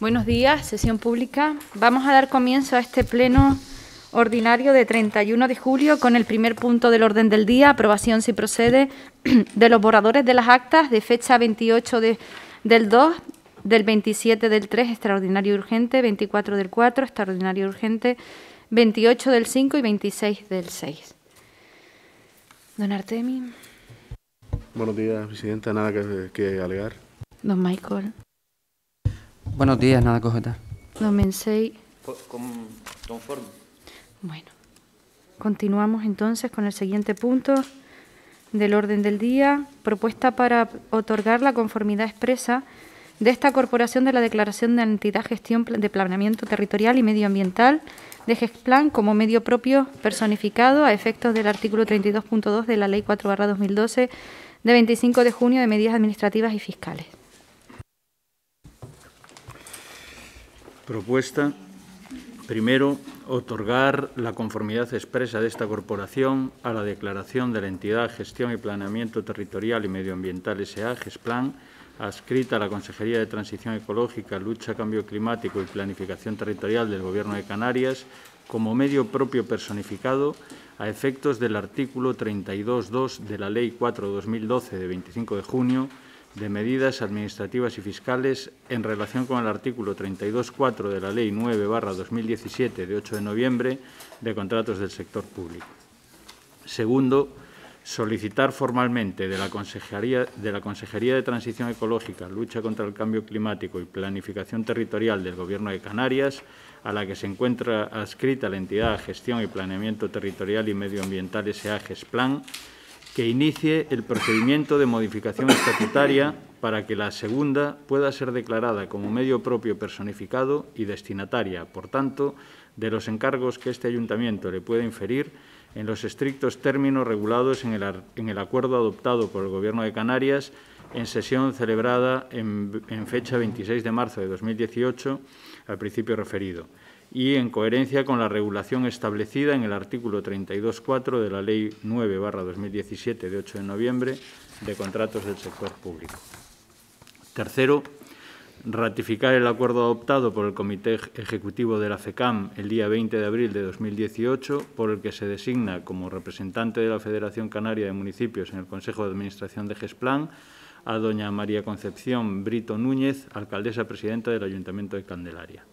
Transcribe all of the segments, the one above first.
Buenos días, sesión pública. Vamos a dar comienzo a este pleno ordinario de 31 de julio con el primer punto del orden del día, aprobación si procede de los borradores de las actas de fecha 28 del 2, del 27 del 3 extraordinario y urgente, 24 del 4 extraordinario y urgente, 28 del 5 y 26 del 6. Don Artemi. Buenos días, Presidenta. Nada que, que alegar. Don Michael. Buenos días, nada cogeta. Comencéis. Conforme. Bueno, continuamos entonces con el siguiente punto del orden del día. Propuesta para otorgar la conformidad expresa de esta corporación de la Declaración de Entidad Gestión de Planeamiento Territorial y Medioambiental de GESPLAN como medio propio personificado a efectos del artículo 32.2 de la Ley 4-2012 de 25 de junio de medidas administrativas y fiscales. propuesta, primero, otorgar la conformidad expresa de esta corporación a la declaración de la entidad Gestión y Planeamiento Territorial y Medioambiental SA, GESPLAN, adscrita a la Consejería de Transición Ecológica, Lucha, Cambio Climático y Planificación Territorial del Gobierno de Canarias, como medio propio personificado a efectos del artículo 32.2 de la Ley 4-2012 de 25 de junio de medidas administrativas y fiscales en relación con el artículo 32.4 de la Ley 9-2017 de 8 de noviembre de contratos del sector público. Segundo, solicitar formalmente de la, Consejería, de la Consejería de Transición Ecológica, Lucha contra el Cambio Climático y Planificación Territorial del Gobierno de Canarias, a la que se encuentra adscrita la entidad Gestión y Planeamiento Territorial y Medioambiental SAGES e Plan, que inicie el procedimiento de modificación estatutaria para que la segunda pueda ser declarada como medio propio personificado y destinataria, por tanto, de los encargos que este ayuntamiento le puede inferir en los estrictos términos regulados en el, acuerdo adoptado por el Gobierno de Canarias en sesión celebrada en fecha 26 de marzo de 2018 al principio referido y en coherencia con la regulación establecida en el artículo 32.4 de la Ley 9-2017 de 8 de noviembre de contratos del sector público. Tercero, ratificar el acuerdo adoptado por el Comité Ejecutivo de la FECAM el día 20 de abril de 2018, por el que se designa como representante de la Federación Canaria de Municipios en el Consejo de Administración de GESPLAN a doña María Concepción Brito Núñez, alcaldesa presidenta del Ayuntamiento de Candelaria.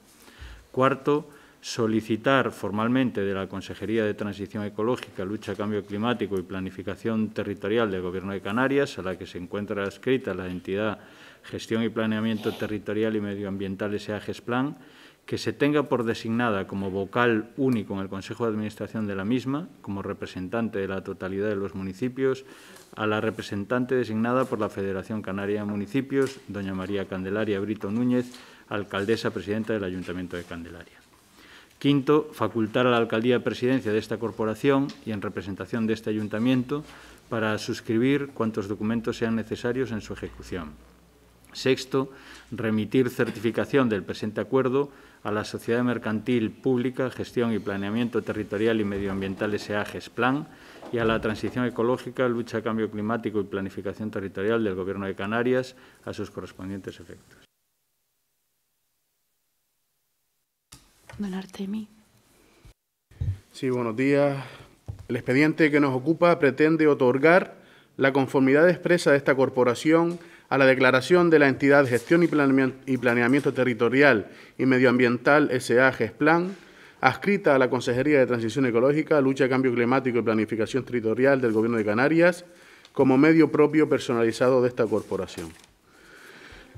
Cuarto, solicitar formalmente de la Consejería de Transición Ecológica, Lucha, Cambio Climático y Planificación Territorial del Gobierno de Canarias, a la que se encuentra adscrita la entidad Gestión y Planeamiento Territorial y Medioambiental SAGES e Plan, que se tenga por designada como vocal único en el Consejo de Administración de la misma, como representante de la totalidad de los municipios, a la representante designada por la Federación Canaria de Municipios, doña María Candelaria Brito Núñez, alcaldesa presidenta del Ayuntamiento de Candelaria. Quinto, facultar a la alcaldía presidencia de esta corporación y en representación de este ayuntamiento para suscribir cuantos documentos sean necesarios en su ejecución. Sexto, remitir certificación del presente acuerdo a la Sociedad Mercantil Pública Gestión y Planeamiento Territorial y Medioambiental SEAGES-PLAN y a la Transición Ecológica, Lucha, Cambio Climático y Planificación Territorial del Gobierno de Canarias a sus correspondientes efectos. don Sí, buenos días. El expediente que nos ocupa pretende otorgar la conformidad expresa de esta corporación a la declaración de la entidad de Gestión y Planeamiento Territorial y Medioambiental SA GESPLAN, adscrita a la Consejería de Transición Ecológica, Lucha, Cambio Climático y Planificación Territorial del Gobierno de Canarias, como medio propio personalizado de esta corporación.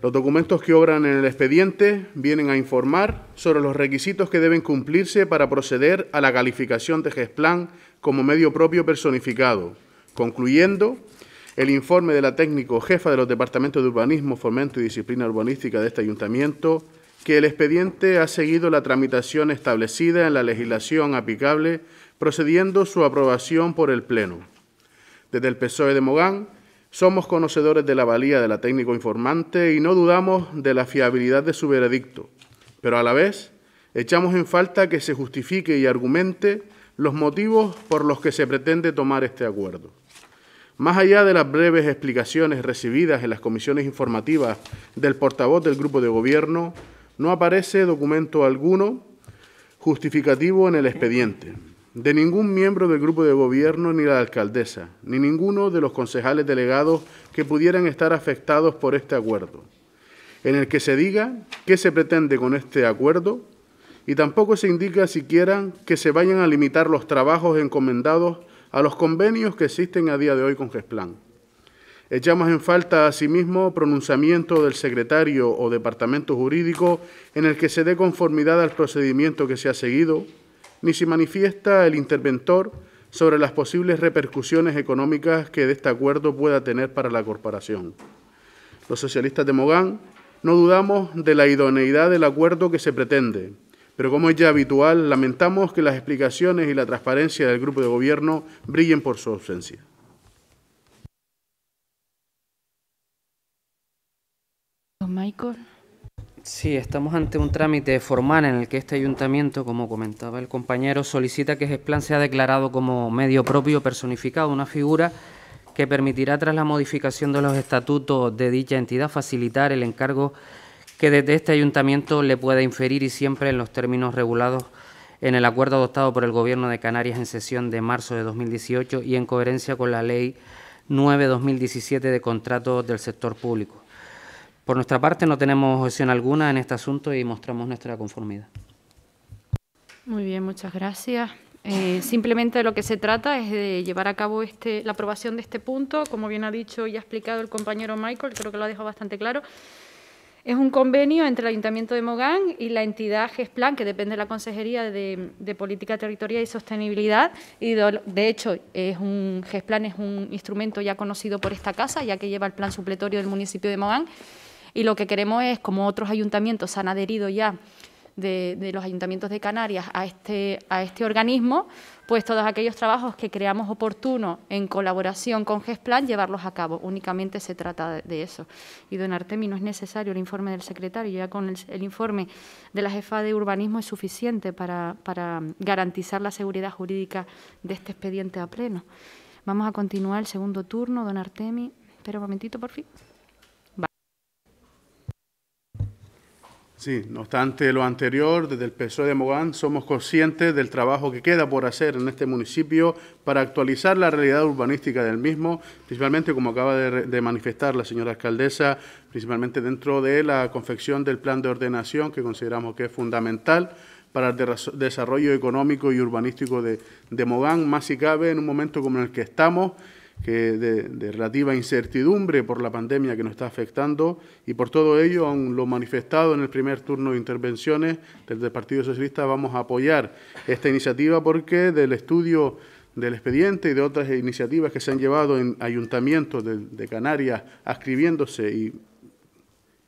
Los documentos que obran en el expediente vienen a informar sobre los requisitos que deben cumplirse para proceder a la calificación de GESPLAN como medio propio personificado, concluyendo el informe de la técnico jefa de los departamentos de urbanismo, fomento y disciplina urbanística de este ayuntamiento, que el expediente ha seguido la tramitación establecida en la legislación aplicable, procediendo su aprobación por el Pleno. Desde el PSOE de Mogán, somos conocedores de la valía de la técnico informante y no dudamos de la fiabilidad de su veredicto, pero a la vez echamos en falta que se justifique y argumente los motivos por los que se pretende tomar este acuerdo. Más allá de las breves explicaciones recibidas en las comisiones informativas del portavoz del grupo de gobierno, no aparece documento alguno justificativo en el expediente de ningún miembro del grupo de gobierno ni la alcaldesa, ni ninguno de los concejales delegados que pudieran estar afectados por este acuerdo, en el que se diga qué se pretende con este acuerdo y tampoco se indica siquiera que se vayan a limitar los trabajos encomendados a los convenios que existen a día de hoy con GESPLAN. Echamos en falta, asimismo, pronunciamiento del secretario o departamento jurídico en el que se dé conformidad al procedimiento que se ha seguido, ni se manifiesta el interventor sobre las posibles repercusiones económicas que de este acuerdo pueda tener para la corporación. Los socialistas de Mogán no dudamos de la idoneidad del acuerdo que se pretende, pero como es ya habitual, lamentamos que las explicaciones y la transparencia del grupo de gobierno brillen por su ausencia. Sí, estamos ante un trámite formal en el que este ayuntamiento, como comentaba el compañero, solicita que Gesplan sea declarado como medio propio personificado, una figura que permitirá, tras la modificación de los estatutos de dicha entidad, facilitar el encargo que desde este ayuntamiento le pueda inferir y siempre en los términos regulados en el acuerdo adoptado por el Gobierno de Canarias en sesión de marzo de 2018 y en coherencia con la Ley 9-2017 de contratos del sector público. Por nuestra parte no tenemos objeción alguna en este asunto y mostramos nuestra conformidad. Muy bien, muchas gracias. Eh, simplemente lo que se trata es de llevar a cabo este, la aprobación de este punto. Como bien ha dicho y ha explicado el compañero Michael, creo que lo ha dejado bastante claro. Es un convenio entre el Ayuntamiento de Mogán y la entidad GESPLAN, que depende de la Consejería de, Política Territorial y Sostenibilidad. Y de, hecho, es un, GESPLAN es un instrumento ya conocido por esta casa, ya que lleva el plan supletorio del municipio de Mogán. Y lo que queremos es, como otros ayuntamientos han adherido ya de, los ayuntamientos de Canarias a este, a este organismo, pues todos aquellos trabajos que creamos oportunos en colaboración con GESPLAN, llevarlos a cabo. Únicamente se trata de, eso. Y, don Artemi, no es necesario el informe del secretario, ya con el, informe de la jefa de urbanismo es suficiente para, para garantizar la seguridad jurídica de este expediente a pleno. Vamos a continuar el segundo turno, don Artemi. Espera un momentito, por fin. Sí, no obstante lo anterior, desde el PSOE de Mogán somos conscientes del trabajo que queda por hacer en este municipio para actualizar la realidad urbanística del mismo, principalmente como acaba de, manifestar la señora alcaldesa, principalmente dentro de la confección del plan de ordenación que consideramos que es fundamental para el desarrollo económico y urbanístico de, Mogán, más si cabe en un momento como el que estamos, que de, relativa incertidumbre por la pandemia que nos está afectando y por todo ello, aun lo manifestado en el primer turno de intervenciones desde el Partido Socialista, vamos a apoyar esta iniciativa porque del estudio del expediente y de otras iniciativas que se han llevado en ayuntamientos de, Canarias ascribiéndose y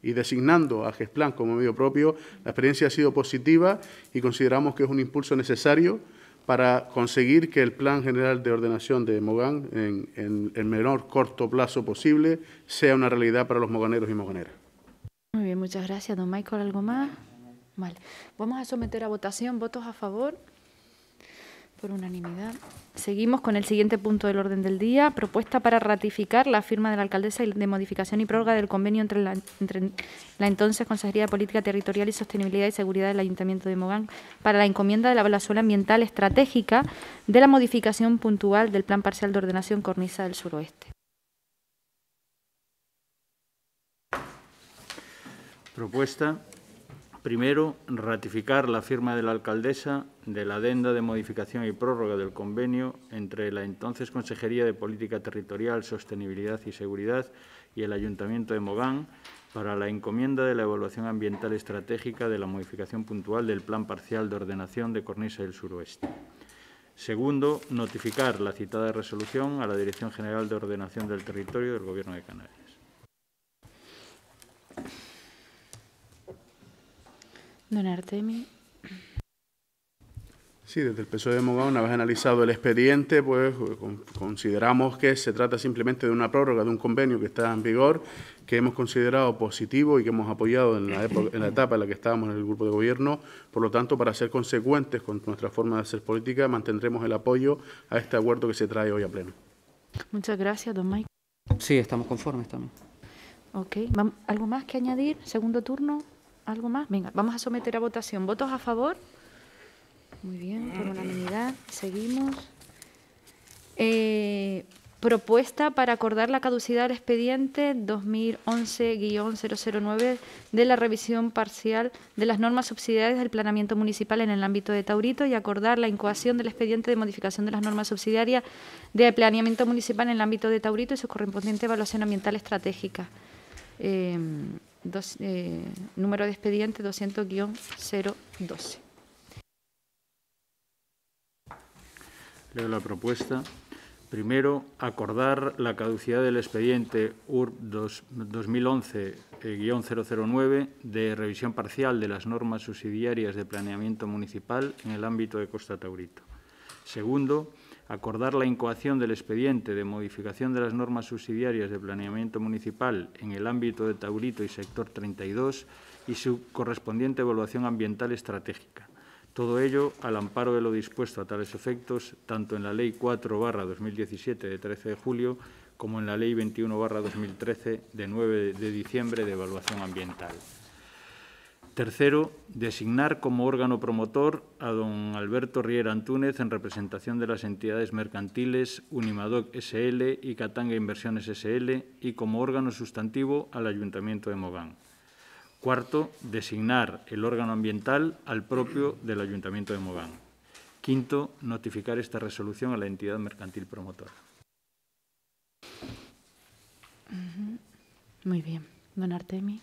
y designando a GESPLAN como medio propio, la experiencia ha sido positiva y consideramos que es un impulso necesario para conseguir que el Plan General de Ordenación de Mogán, en, el menor corto plazo posible, sea una realidad para los moganeros y moganeras. Muy bien, muchas gracias, don Michael. ¿Algo más? Vale. Vamos a someter a votación votos a favor. Por unanimidad. Seguimos con el siguiente punto del orden del día. Propuesta para ratificar la firma de la alcaldesa de modificación y prórroga del convenio entre la, entonces Consejería de Política Territorial y Sostenibilidad y Seguridad del Ayuntamiento de Mogán para la encomienda de la evaluación ambiental estratégica de la modificación puntual del Plan Parcial de Ordenación Cornisa del Suroeste. Propuesta Primero, ratificar la firma de la alcaldesa de la adenda de modificación y prórroga del convenio entre la entonces Consejería de Política Territorial, Sostenibilidad y Seguridad y el Ayuntamiento de Mogán para la encomienda de la evaluación ambiental estratégica de la modificación puntual del Plan Parcial de Ordenación de Cornisa del Suroeste. Segundo, notificar la citada resolución a la Dirección General de Ordenación del Territorio del Gobierno de Canarias. Don Artemi. Sí, desde el PSOE de una vez analizado el expediente, pues eh, consideramos que se trata simplemente de una prórroga de un convenio que está en vigor, que hemos considerado positivo y que hemos apoyado en la, en la etapa en la que estábamos en el grupo de gobierno. Por lo tanto, para ser consecuentes con nuestra forma de hacer política, mantendremos el apoyo a este acuerdo que se trae hoy a pleno. Muchas gracias, don Mike. Sí, estamos conformes también. Ok. ¿Algo más que añadir? ¿Segundo turno? ¿Algo más? Venga, vamos a someter a votación. ¿Votos a favor? Muy bien, por unanimidad. Seguimos. Eh, propuesta para acordar la caducidad del expediente 2011-009 de la revisión parcial de las normas subsidiarias del planeamiento municipal en el ámbito de Taurito y acordar la incoación del expediente de modificación de las normas subsidiarias de planeamiento municipal en el ámbito de Taurito y su correspondiente evaluación ambiental estratégica. Eh, dos, eh, número de expediente 200-012. Leo la propuesta. Primero, acordar la caducidad del expediente URB 2011-009 eh, de revisión parcial de las normas subsidiarias de planeamiento municipal en el ámbito de Costa Taurito. Segundo, acordar la incoación del expediente de modificación de las normas subsidiarias de planeamiento municipal en el ámbito de Taurito y sector 32 y su correspondiente evaluación ambiental estratégica. Todo ello al amparo de lo dispuesto a tales efectos, tanto en la Ley 4-2017 de 13 de julio como en la Ley 21-2013 de 9 de diciembre de evaluación ambiental. Tercero, designar como órgano promotor a don Alberto Riera Antúnez en representación de las entidades mercantiles Unimadoc SL y Catanga Inversiones SL y como órgano sustantivo al Ayuntamiento de Mogán. Cuarto, designar el órgano ambiental al propio del Ayuntamiento de Mogán. Quinto, notificar esta resolución a la entidad mercantil promotora. Muy bien. Don Artemi.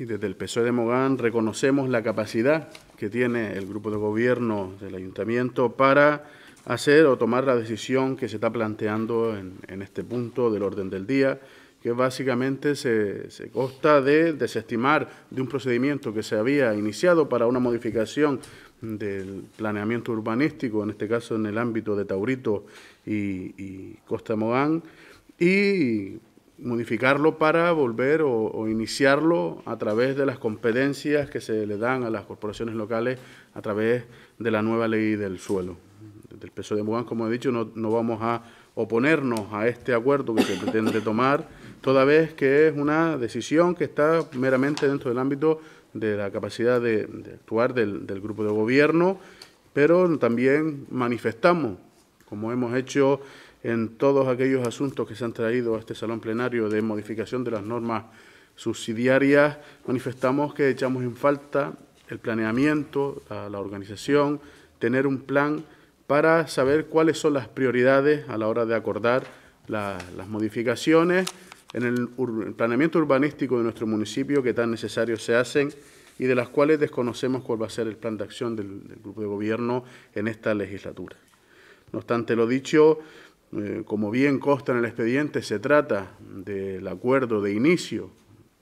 Y desde el PSOE de Mogán reconocemos la capacidad que tiene el grupo de gobierno del ayuntamiento para hacer o tomar la decisión que se está planteando en, este punto del orden del día, que básicamente se, consta de desestimar de un procedimiento que se había iniciado para una modificación del planeamiento urbanístico, en este caso en el ámbito de Taurito y, y Costa Mogán, y modificarlo para volver o, iniciarlo a través de las competencias que se le dan a las corporaciones locales a través de la nueva ley del suelo. Del peso de Mugán, como he dicho, no, vamos a oponernos a este acuerdo que se pretende tomar, toda vez que es una decisión que está meramente dentro del ámbito de la capacidad de, actuar del, del grupo de gobierno, pero también manifestamos, como hemos hecho en todos aquellos asuntos que se han traído a este salón plenario de modificación de las normas subsidiarias, manifestamos que echamos en falta el planeamiento, la, la organización, tener un plan para saber cuáles son las prioridades a la hora de acordar las modificaciones en el, planeamiento urbanístico de nuestro municipio que tan necesarios se hacen y de las cuales desconocemos cuál va a ser el plan de acción del, del grupo de gobierno en esta legislatura. No obstante lo dicho, eh, como bien consta en el expediente, se trata del acuerdo de inicio,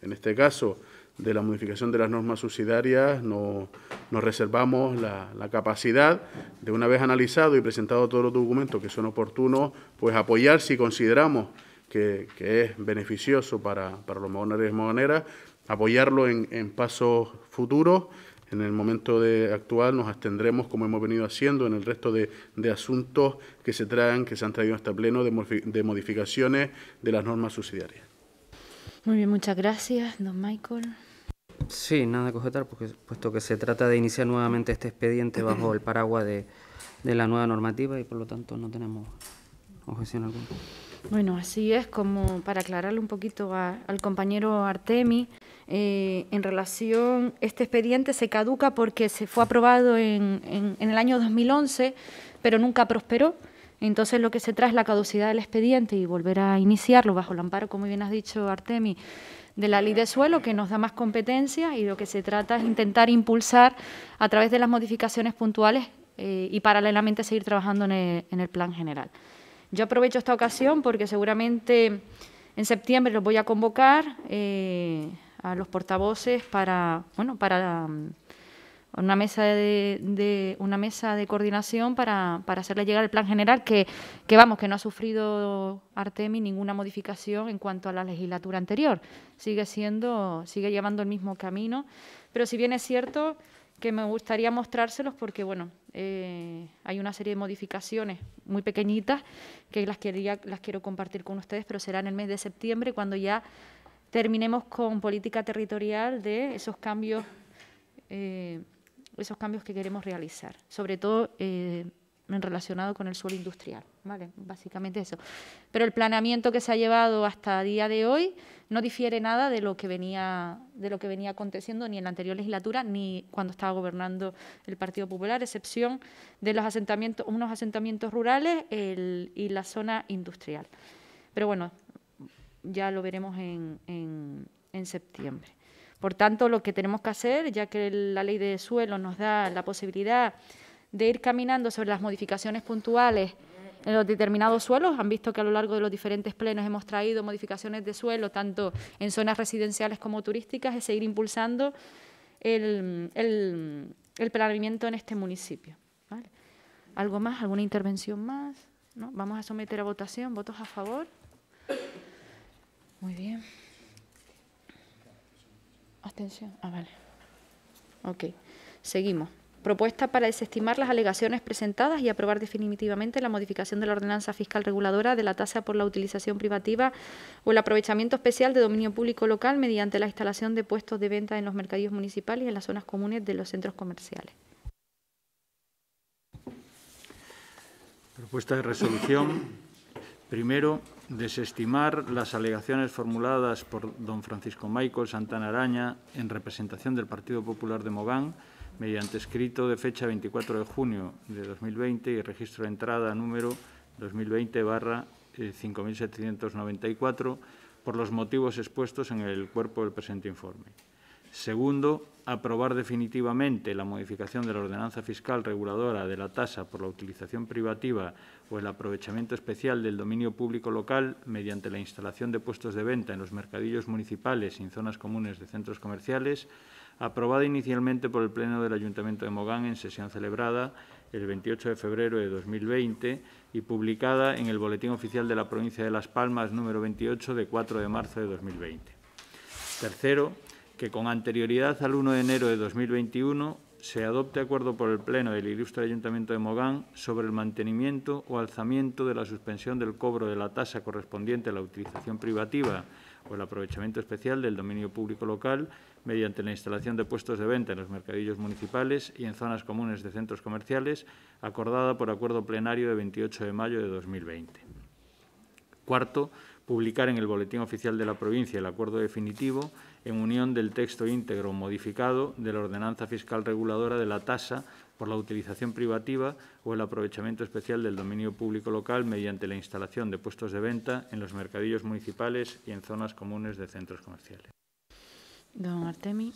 en este caso de la modificación de las normas subsidiarias, no, nos reservamos la, capacidad de, una vez analizado y presentado todos los documentos que son oportunos, pues apoyar si consideramos que, es beneficioso para, los mogoneros y mogoneras, apoyarlo en pasos futuros. En el momento de actual nos abstendremos, como hemos venido haciendo, en el resto de, de asuntos que se traen, que se han traído hasta este pleno, de, modificaciones de las normas subsidiarias. Muy bien, muchas gracias, don Michael. Sí, nada que objetar, porque puesto que se trata de iniciar nuevamente este expediente bajo el paraguas de, la nueva normativa y por lo tanto no tenemos objeción alguna. Bueno, así es, como para aclararle un poquito al compañero Artemi. Eh, en relación, este expediente se caduca porque se fue aprobado en, el año 2011, pero nunca prosperó. Entonces lo que se trae es la caducidad del expediente y volver a iniciarlo bajo el amparo, como bien has dicho Artemi, de la ley de suelo que nos da más competencia y lo que se trata es intentar impulsar a través de las modificaciones puntuales eh, y paralelamente seguir trabajando en el, plan general. Yo aprovecho esta ocasión porque seguramente en septiembre los voy a convocar. Eh, a los portavoces para, bueno, para mm, una mesa de, una mesa de coordinación para, para, hacerle llegar el plan general que, vamos que no ha sufrido Artemi ninguna modificación en cuanto a la legislatura anterior sigue siendo sigue llevando el mismo camino pero si bien es cierto que me gustaría mostrárselos porque bueno eh, hay una serie de modificaciones muy pequeñitas que las quería las quiero compartir con ustedes pero será en el mes de septiembre cuando ya terminemos con política territorial de esos cambios, eh, esos cambios que queremos realizar, sobre todo eh, en relacionado con el suelo industrial. ¿vale? Básicamente eso. Pero el planeamiento que se ha llevado hasta día de hoy no difiere nada de lo que venía, de lo que venía aconteciendo ni en la anterior legislatura ni cuando estaba gobernando el Partido Popular, excepción de los asentamientos, unos asentamientos rurales y la zona industrial. Pero bueno, ya lo veremos en, en, septiembre. Por tanto, lo que tenemos que hacer, ya que la ley de suelo nos da la posibilidad de ir caminando sobre las modificaciones puntuales en los determinados suelos. Han visto que a lo largo de los diferentes plenos hemos traído modificaciones de suelo, tanto en zonas residenciales como turísticas, es seguir impulsando el, el, planeamiento en este municipio. ¿Algo más? ¿Alguna intervención más? ¿No? Vamos a someter a votación. ¿Votos a favor? Muy bien. Atención. Ah, vale. Ok. Seguimos. Propuesta para desestimar las alegaciones presentadas y aprobar definitivamente la modificación de la ordenanza fiscal reguladora de la tasa por la utilización privativa o el aprovechamiento especial de dominio público local mediante la instalación de puestos de venta en los mercadillos municipales y en las zonas comunes de los centros comerciales. Propuesta de resolución Primero, desestimar las alegaciones formuladas por don Francisco Michael Santana Araña en representación del Partido Popular de Mogán mediante escrito de fecha 24 de junio de 2020 y registro de entrada número 2020 barra 5794 eh, por los motivos expuestos en el cuerpo del presente informe. Segundo, aprobar definitivamente la modificación de la ordenanza fiscal reguladora de la tasa por la utilización privativa o el aprovechamiento especial del dominio público local mediante la instalación de puestos de venta en los mercadillos municipales y en zonas comunes de centros comerciales, aprobada inicialmente por el Pleno del Ayuntamiento de Mogán en sesión celebrada el 28 de febrero de 2020 y publicada en el Boletín Oficial de la Provincia de Las Palmas número 28 de 4 de marzo de 2020. Tercero, que con anterioridad al 1 de enero de 2021 se adopte acuerdo por el Pleno del Ilustre Ayuntamiento de Mogán sobre el mantenimiento o alzamiento de la suspensión del cobro de la tasa correspondiente a la utilización privativa o el aprovechamiento especial del dominio público local mediante la instalación de puestos de venta en los mercadillos municipales y en zonas comunes de centros comerciales, acordada por acuerdo plenario de 28 de mayo de 2020. Cuarto, publicar en el Boletín Oficial de la Provincia el acuerdo definitivo en unión del texto íntegro modificado de la ordenanza fiscal reguladora de la tasa por la utilización privativa o el aprovechamiento especial del dominio público local mediante la instalación de puestos de venta en los mercadillos municipales y en zonas comunes de centros comerciales. Don Artemi.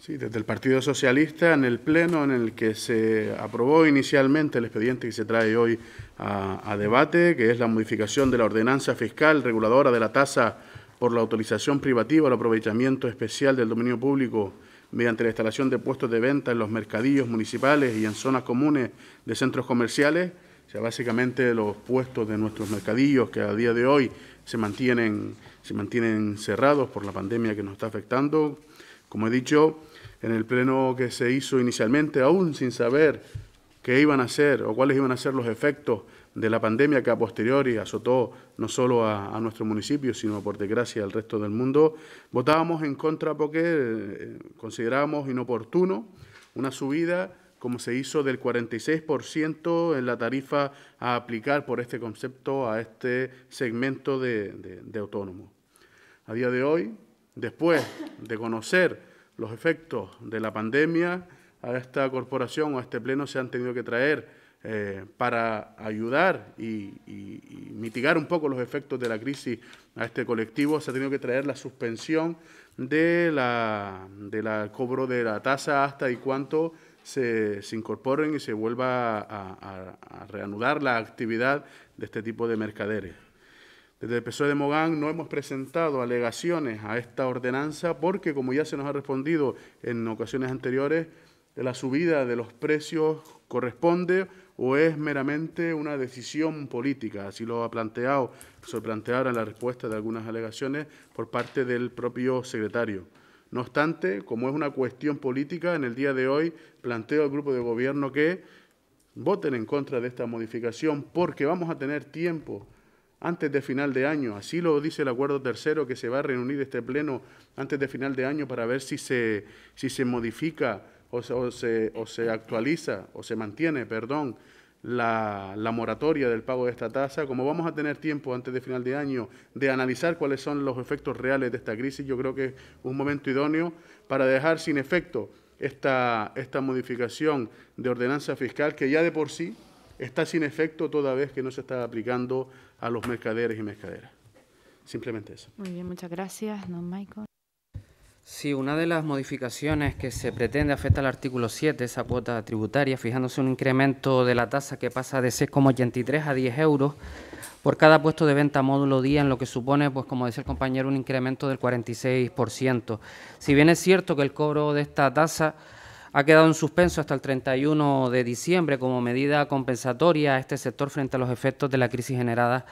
Sí, desde el Partido Socialista, en el Pleno en el que se aprobó inicialmente el expediente que se trae hoy a, debate, que es la modificación de la ordenanza fiscal reguladora de la tasa por la autorización privativa el aprovechamiento especial del dominio público mediante la instalación de puestos de venta en los mercadillos municipales y en zonas comunes de centros comerciales, o sea, básicamente los puestos de nuestros mercadillos que a día de hoy se mantienen, se mantienen cerrados por la pandemia que nos está afectando. Como he dicho, en el pleno que se hizo inicialmente, aún sin saber qué iban a ser o cuáles iban a ser los efectos de la pandemia que a posteriori azotó no solo a, nuestro municipio, sino por desgracia al resto del mundo, votábamos en contra porque eh, considerábamos inoportuno una subida como se hizo del 46% en la tarifa a aplicar por este concepto a este segmento de, de, de autónomos. A día de hoy, después de conocer los efectos de la pandemia, a esta corporación o a este pleno se han tenido que traer eh, para ayudar y, mitigar un poco los efectos de la crisis a este colectivo, se ha tenido que traer la suspensión de la, de la cobro de la tasa hasta y cuánto se, incorporen y se vuelva a, a, reanudar la actividad de este tipo de mercaderes. Desde el PSOE de Mogán no hemos presentado alegaciones a esta ordenanza porque, como ya se nos ha respondido en ocasiones anteriores, de la subida de los precios corresponde o es meramente una decisión política? Así lo ha planteado, se plantearon la respuesta de algunas alegaciones por parte del propio secretario. No obstante, como es una cuestión política, en el día de hoy planteo al grupo de gobierno que voten en contra de esta modificación porque vamos a tener tiempo antes de final de año. Así lo dice el acuerdo tercero que se va a reunir este pleno antes de final de año para ver si se, si se modifica o se, actualiza o se mantiene, perdón, la, moratoria del pago de esta tasa, como vamos a tener tiempo antes de final de año de analizar cuáles son los efectos reales de esta crisis, yo creo que es un momento idóneo para dejar sin efecto esta, esta modificación de ordenanza fiscal que ya de por sí está sin efecto toda vez que no se está aplicando a los mercaderes y mercaderas. Simplemente eso. Muy bien, muchas gracias, don Michael. Sí, una de las modificaciones que se pretende afecta al artículo 7, esa cuota tributaria, fijándose un incremento de la tasa que pasa de 6,83 a 10 euros por cada puesto de venta módulo día, en lo que supone, pues como decía el compañero, un incremento del 46%. Si bien es cierto que el cobro de esta tasa ha quedado en suspenso hasta el 31 de diciembre como medida compensatoria a este sector frente a los efectos de la crisis generada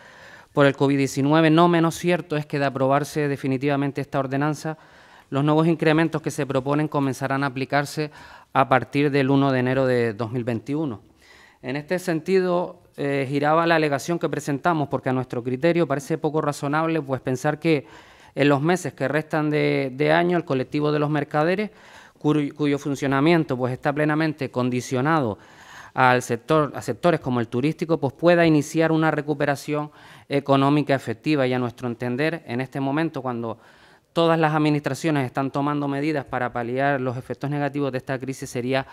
por el COVID-19, no menos cierto es que de aprobarse definitivamente esta ordenanza, los nuevos incrementos que se proponen comenzarán a aplicarse a partir del 1 de enero de 2021. En este sentido, eh, giraba la alegación que presentamos, porque a nuestro criterio parece poco razonable pues, pensar que en los meses que restan de, año el colectivo de los mercaderes, cuyo, funcionamiento pues, está plenamente condicionado al sector, a sectores como el turístico, pues pueda iniciar una recuperación económica efectiva. Y a nuestro entender, en este momento, cuando todas las administraciones están tomando medidas para paliar los efectos negativos de esta crisis, sería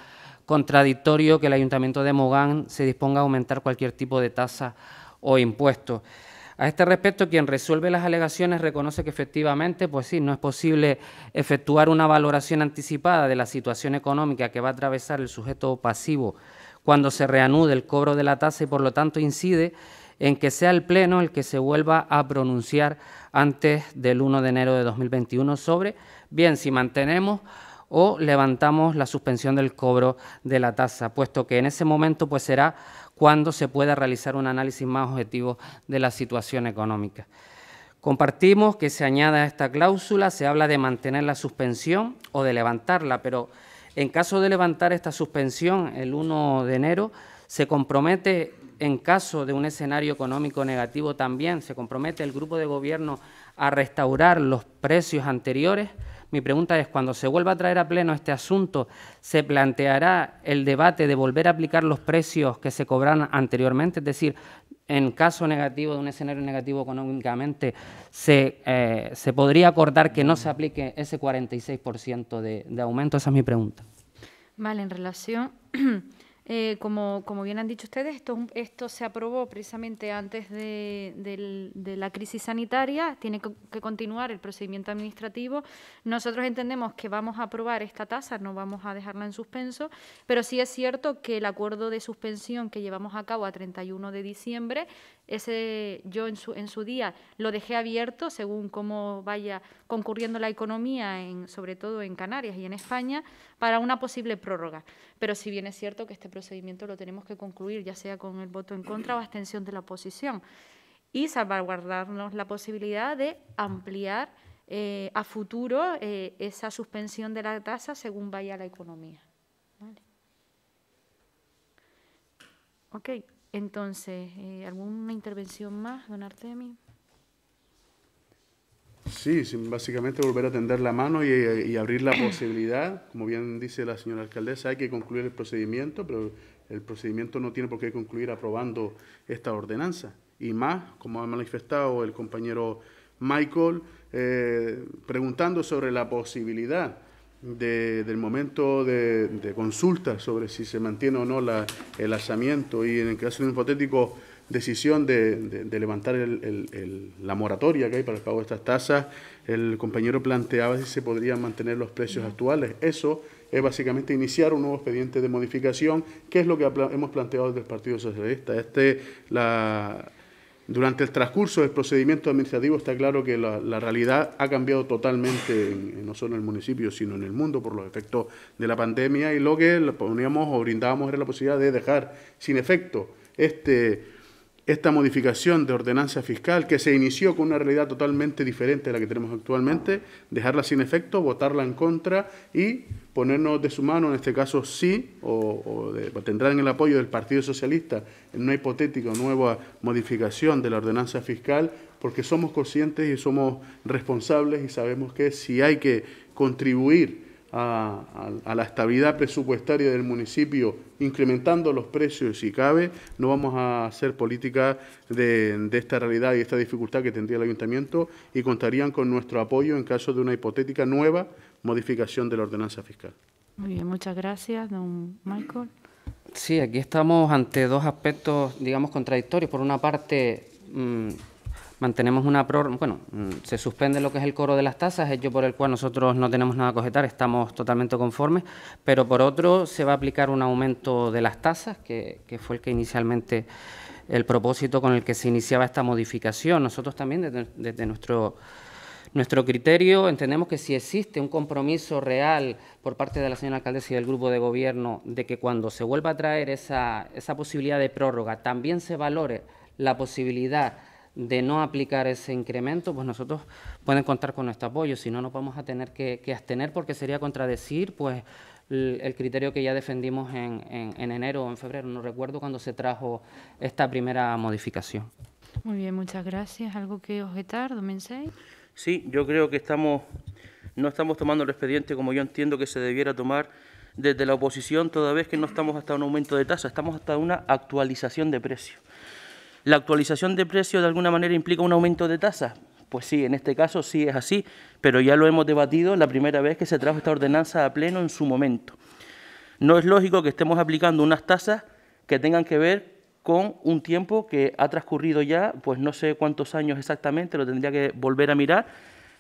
contradictorio que el Ayuntamiento de Mogán se disponga a aumentar cualquier tipo de tasa o impuesto. A este respecto, quien resuelve las alegaciones reconoce que efectivamente, pues sí, no es posible efectuar una valoración anticipada de la situación económica que va a atravesar el sujeto pasivo cuando se reanude el cobro de la tasa y por lo tanto incide en que sea el Pleno el que se vuelva a pronunciar antes del 1 de enero de 2021 sobre, bien, si mantenemos o levantamos la suspensión del cobro de la tasa, puesto que en ese momento pues será cuando se pueda realizar un análisis más objetivo de la situación económica. Compartimos que se añada a esta cláusula, se habla de mantener la suspensión o de levantarla, pero en caso de levantar esta suspensión el 1 de enero, se compromete en caso de un escenario económico negativo también se compromete el grupo de gobierno a restaurar los precios anteriores. Mi pregunta es, cuando se vuelva a traer a pleno este asunto, ¿se planteará el debate de volver a aplicar los precios que se cobraron anteriormente? Es decir, en caso negativo de un escenario negativo económicamente, ¿se, eh, podría acordar que no se aplique ese 46% de, de aumento? Esa es mi pregunta. Vale, en relación eh, como, bien han dicho ustedes, esto, se aprobó precisamente antes de, la crisis sanitaria, tiene que, continuar el procedimiento administrativo. Nosotros entendemos que vamos a aprobar esta tasa, no vamos a dejarla en suspenso, pero sí es cierto que el acuerdo de suspensión que llevamos a cabo a 31 de diciembre, ese yo en su, en su día lo dejé abierto según cómo vaya concurriendo la economía, en, sobre todo en Canarias y en España, para una posible prórroga. Pero si bien es cierto que este procedimiento lo tenemos que concluir, ya sea con el voto en contra o abstención de la oposición, y salvaguardarnos la posibilidad de ampliar eh, a futuro eh, esa suspensión de la tasa según vaya la economía. Ok, entonces, eh, ¿alguna intervención más, don Artemis? Sí, básicamente volver a tender la mano y, abrir la posibilidad. Como bien dice la señora alcaldesa, hay que concluir el procedimiento, pero el procedimiento no tiene por qué concluir aprobando esta ordenanza. Y más, como ha manifestado el compañero Michael, eh, preguntando sobre la posibilidad del momento de, consulta sobre si se mantiene o no la, el alzamiento y en el caso de un hipotético decisión de, levantar el, la moratoria que hay para el pago de estas tasas, el compañero planteaba si se podrían mantener los precios actuales. Eso es básicamente iniciar un nuevo expediente de modificación, que es lo que hemos planteado desde el Partido Socialista. Este, la, durante el transcurso del procedimiento administrativo está claro que la, la realidad ha cambiado totalmente, no solo en el municipio, sino en el mundo por los efectos de la pandemia y lo que poníamos o brindábamos era la posibilidad de dejar sin efecto este esta modificación de ordenanza fiscal que se inició con una realidad totalmente diferente a la que tenemos actualmente, dejarla sin efecto, votarla en contra y ponernos de su mano, en este caso sí, o, o tendrán el apoyo del Partido Socialista en una hipotética nueva modificación de la ordenanza fiscal, porque somos conscientes y somos responsables y sabemos que si hay que contribuir a, la estabilidad presupuestaria del municipio, incrementando los precios si cabe, no vamos a hacer política de, esta realidad y esta dificultad que tendría el ayuntamiento y contarían con nuestro apoyo en caso de una hipotética nueva modificación de la ordenanza fiscal. Muy bien, muchas gracias, don Michael. Sí, aquí estamos ante dos aspectos, digamos, contradictorios. Por una parte, mm, mantenemos una prórroga, bueno, mm, se suspende lo que es el coro de las tasas, hecho por el cual nosotros no tenemos nada que objetar, estamos totalmente conformes, pero por otro se va a aplicar un aumento de las tasas, que, fue el que inicialmente el propósito con el que se iniciaba esta modificación. Nosotros también desde, desde nuestro nuestro criterio entendemos que si existe un compromiso real por parte de la señora alcaldesa y del grupo de gobierno de que cuando se vuelva a traer esa, esa posibilidad de prórroga también se valore la posibilidad de no aplicar ese incremento, pues nosotros pueden contar con nuestro apoyo, si no nos vamos a tener que, abstener porque sería contradecir pues el criterio que ya defendimos en, en, en enero o en febrero, no recuerdo cuando se trajo esta primera modificación. Muy bien, muchas gracias. ¿Algo que objetar, Domensei? Sí, yo creo que estamos no estamos tomando el expediente como yo entiendo que se debiera tomar desde la oposición, toda vez que no estamos hasta un aumento de tasa, estamos hasta una actualización de precios. ¿La actualización de precio de alguna manera implica un aumento de tasas? Pues sí, en este caso sí es así, pero ya lo hemos debatido la primera vez que se trajo esta ordenanza a pleno en su momento. No es lógico que estemos aplicando unas tasas que tengan que ver con un tiempo que ha transcurrido ya, pues no sé cuántos años exactamente, lo tendría que volver a mirar,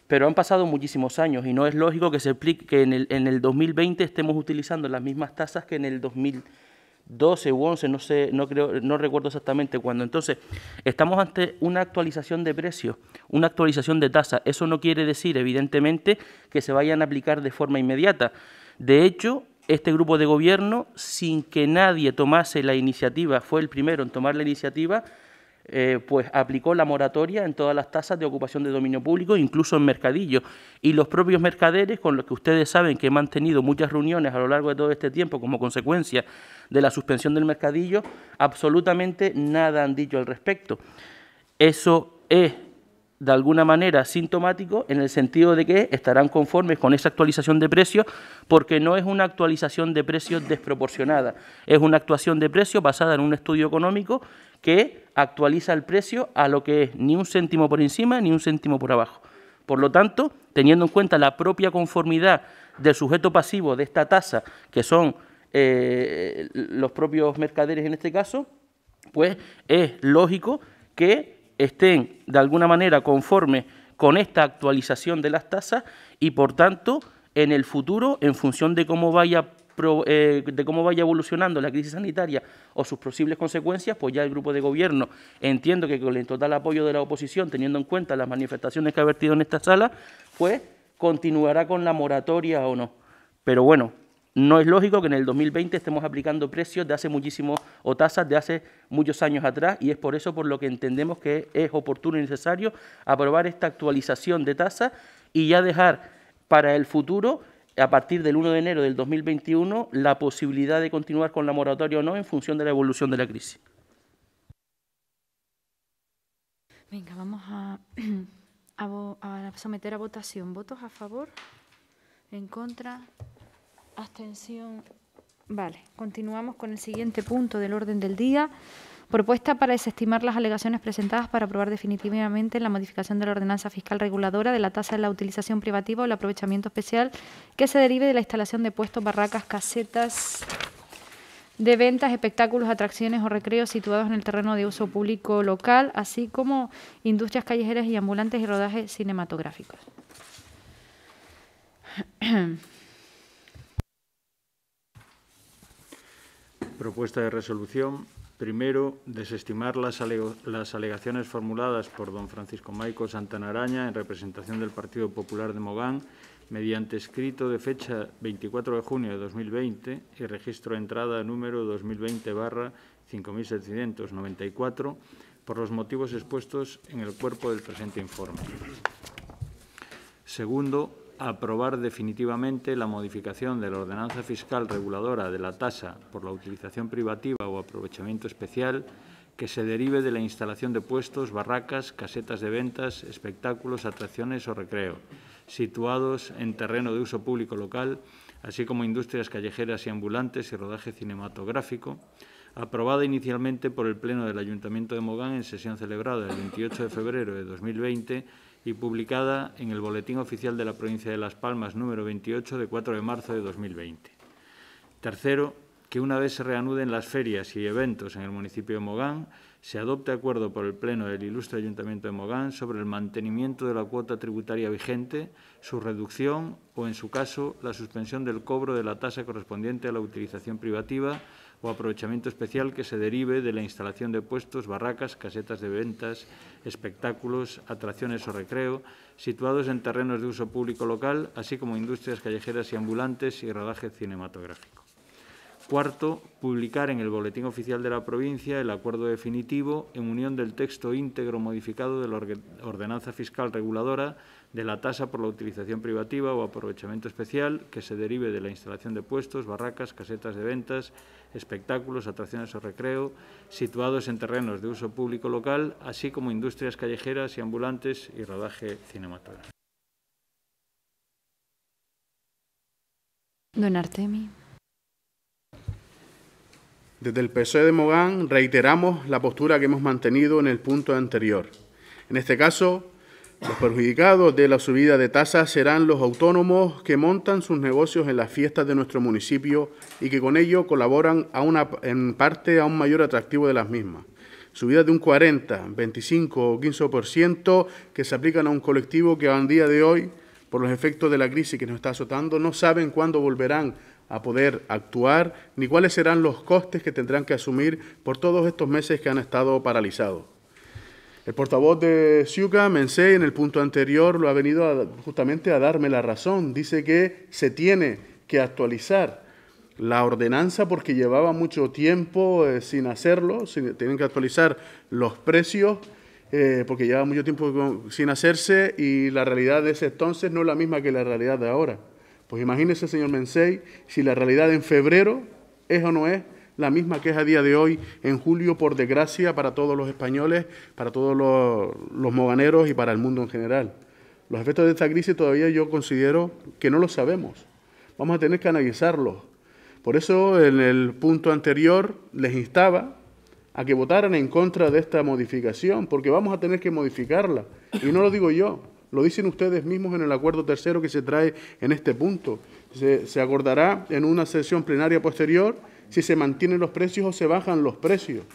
pero han pasado muchísimos años y no es lógico que, se aplique, que en, el, 2020 estemos utilizando las mismas tasas que en el 2020. 12 u 11, no, sé, no, creo, no recuerdo exactamente cuándo. Entonces, estamos ante una actualización de precios, una actualización de tasa. Eso no quiere decir, evidentemente, que se vayan a aplicar de forma inmediata. De hecho, este grupo de gobierno, sin que nadie tomase la iniciativa, fue el primero en tomar la iniciativa, eh, pues aplicó la moratoria en todas las tasas de ocupación de dominio público, incluso en mercadillo. Y los propios mercaderes, con los que ustedes saben que he mantenido muchas reuniones a lo largo de todo este tiempo como consecuencia de la suspensión del mercadillo, absolutamente nada han dicho al respecto. Eso es de alguna manera sintomático en el sentido de que estarán conformes con esa actualización de precios porque no es una actualización de precios desproporcionada, es una actuación de precios basada en un estudio económico que actualiza el precio a lo que es ni un céntimo por encima ni un céntimo por abajo. Por lo tanto, teniendo en cuenta la propia conformidad del sujeto pasivo de esta tasa, que son eh, los propios mercaderes en este caso, pues es lógico que estén de alguna manera conformes con esta actualización de las tasas y por tanto en el futuro, en función de cómo vaya eh, de cómo vaya evolucionando la crisis sanitaria o sus posibles consecuencias, pues ya el grupo de gobierno entiendo que con el total apoyo de la oposición, teniendo en cuenta las manifestaciones que ha vertido en esta sala, pues continuará con la moratoria o no. Pero bueno, no es lógico que en el 2020 estemos aplicando precios de hace muchísimos o tasas de hace muchos años atrás y es por eso por lo que entendemos que es oportuno y necesario aprobar esta actualización de tasas y ya dejar para el futuro a partir del 1 de enero del 2021 la posibilidad de continuar con la moratoria o no en función de la evolución de la crisis. Venga, vamos a, a someter a votación. ¿Votos a favor? ¿En contra? Abstención. Vale, continuamos con el siguiente punto del orden del día. Propuesta para desestimar las alegaciones presentadas para aprobar definitivamente la modificación de la ordenanza fiscal reguladora de la tasa de la utilización privativa o el aprovechamiento especial que se derive de la instalación de puestos, barracas, casetas de ventas, espectáculos, atracciones o recreos situados en el terreno de uso público local, así como industrias callejeras y ambulantes y rodajes cinematográficos. Propuesta de resolución. Primero, desestimar las, alegaciones formuladas por don Francisco Maico Santanaraña en representación del Partido Popular de Mogán mediante escrito de fecha 24 de junio de 2020 y registro de entrada número 2020-5794 por los motivos expuestos en el cuerpo del presente informe. Segundo, aprobar definitivamente la modificación de la ordenanza fiscal reguladora de la tasa por la utilización privativa o aprovechamiento especial que se derive de la instalación de puestos, barracas, casetas de ventas, espectáculos, atracciones o recreo, situados en terreno de uso público local, así como industrias callejeras y ambulantes y rodaje cinematográfico, aprobada inicialmente por el Pleno del Ayuntamiento de Mogán en sesión celebrada el 28 de febrero de 2020 y publicada en el Boletín Oficial de la Provincia de Las Palmas número 28 de 4 de marzo de 2020. Tercero, que una vez se reanuden las ferias y eventos en el municipio de Mogán, se adopte acuerdo por el Pleno del Ilustre Ayuntamiento de Mogán sobre el mantenimiento de la cuota tributaria vigente, su reducción o, en su caso, la suspensión del cobro de la tasa correspondiente a la utilización privativa o aprovechamiento especial que se derive de la instalación de puestos, barracas, casetas de ventas, espectáculos, atracciones o recreo, situados en terrenos de uso público local, así como industrias callejeras y ambulantes y rodaje cinematográfico. Cuarto, publicar en el Boletín Oficial de la Provincia el acuerdo definitivo en unión del texto íntegro modificado de la Ordenanza Fiscal Reguladora de la tasa por la utilización privativa o aprovechamiento especial que se derive de la instalación de puestos, barracas, casetas de ventas, espectáculos, atracciones o recreo, situados en terrenos de uso público local, así como industrias callejeras y ambulantes y rodaje cinematográfico. Don Artemi. Desde el PSOE de Mogán reiteramos la postura que hemos mantenido en el punto anterior. En este caso, los perjudicados de la subida de tasas serán los autónomos que montan sus negocios en las fiestas de nuestro municipio y que con ello colaboran a una, en parte a un mayor atractivo de las mismas. Subida de un 40, 25 o 15% que se aplican a un colectivo que a día de hoy, por los efectos de la crisis que nos está azotando, no saben cuándo volverán a poder actuar ni cuáles serán los costes que tendrán que asumir por todos estos meses que han estado paralizados. El portavoz de Siuca, Mensei, en el punto anterior lo ha venido justamente a darme la razón. Dice que se tiene que actualizar la ordenanza porque llevaba mucho tiempo eh, sin hacerlo, tienen que actualizar los precios eh, porque llevaba mucho tiempo sin hacerse y la realidad de ese entonces no es la misma que la realidad de ahora. Pues imagínese, señor Mensei, si la realidad en febrero es o no es la misma que es a día de hoy en julio, por desgracia, para todos los españoles, para todos los, moganeros y para el mundo en general. Los efectos de esta crisis todavía yo considero que no los sabemos. Vamos a tener que analizarlos. Por eso en el punto anterior les instaba a que votaran en contra de esta modificación, porque vamos a tener que modificarla. Y no lo digo yo, lo dicen ustedes mismos en el acuerdo tercero que se trae en este punto. se acordará en una sesión plenaria posterior si se mantienen los precios o se bajan los precios.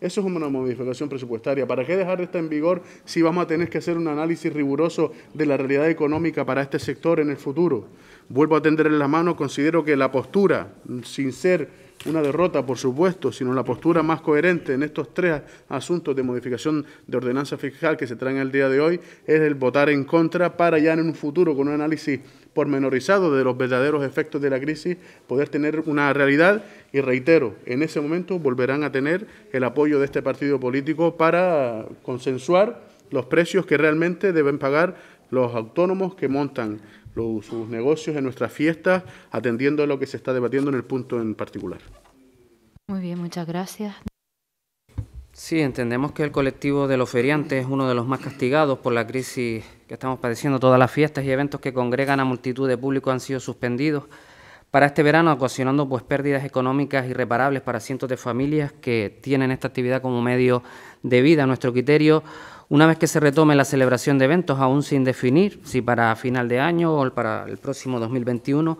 Eso es una modificación presupuestaria. ¿Para qué dejar esta en vigor si vamos a tener que hacer un análisis riguroso de la realidad económica para este sector en el futuro? Vuelvo a tenderle la mano, considero que la postura, sin ser una derrota, por supuesto, sino la postura más coherente en estos tres asuntos de modificación de ordenanza fiscal que se traen el día de hoy, es el votar en contra para ya en un futuro con un análisis pormenorizado de los verdaderos efectos de la crisis, poder tener una realidad y reitero, en ese momento volverán a tener el apoyo de este partido político para consensuar los precios que realmente deben pagar los autónomos que montan sus negocios en nuestras fiestas, atendiendo a lo que se está debatiendo en el punto en particular. Muy bien, muchas gracias. Sí, entendemos que el colectivo de los feriantes es uno de los más castigados por la crisis que estamos padeciendo. Todas las fiestas y eventos que congregan a multitud de público han sido suspendidos para este verano, ocasionando pues pérdidas económicas irreparables para cientos de familias que tienen esta actividad como medio de vida. A nuestro criterio, una vez que se retome la celebración de eventos, aún sin definir si para final de año o para el próximo 2021,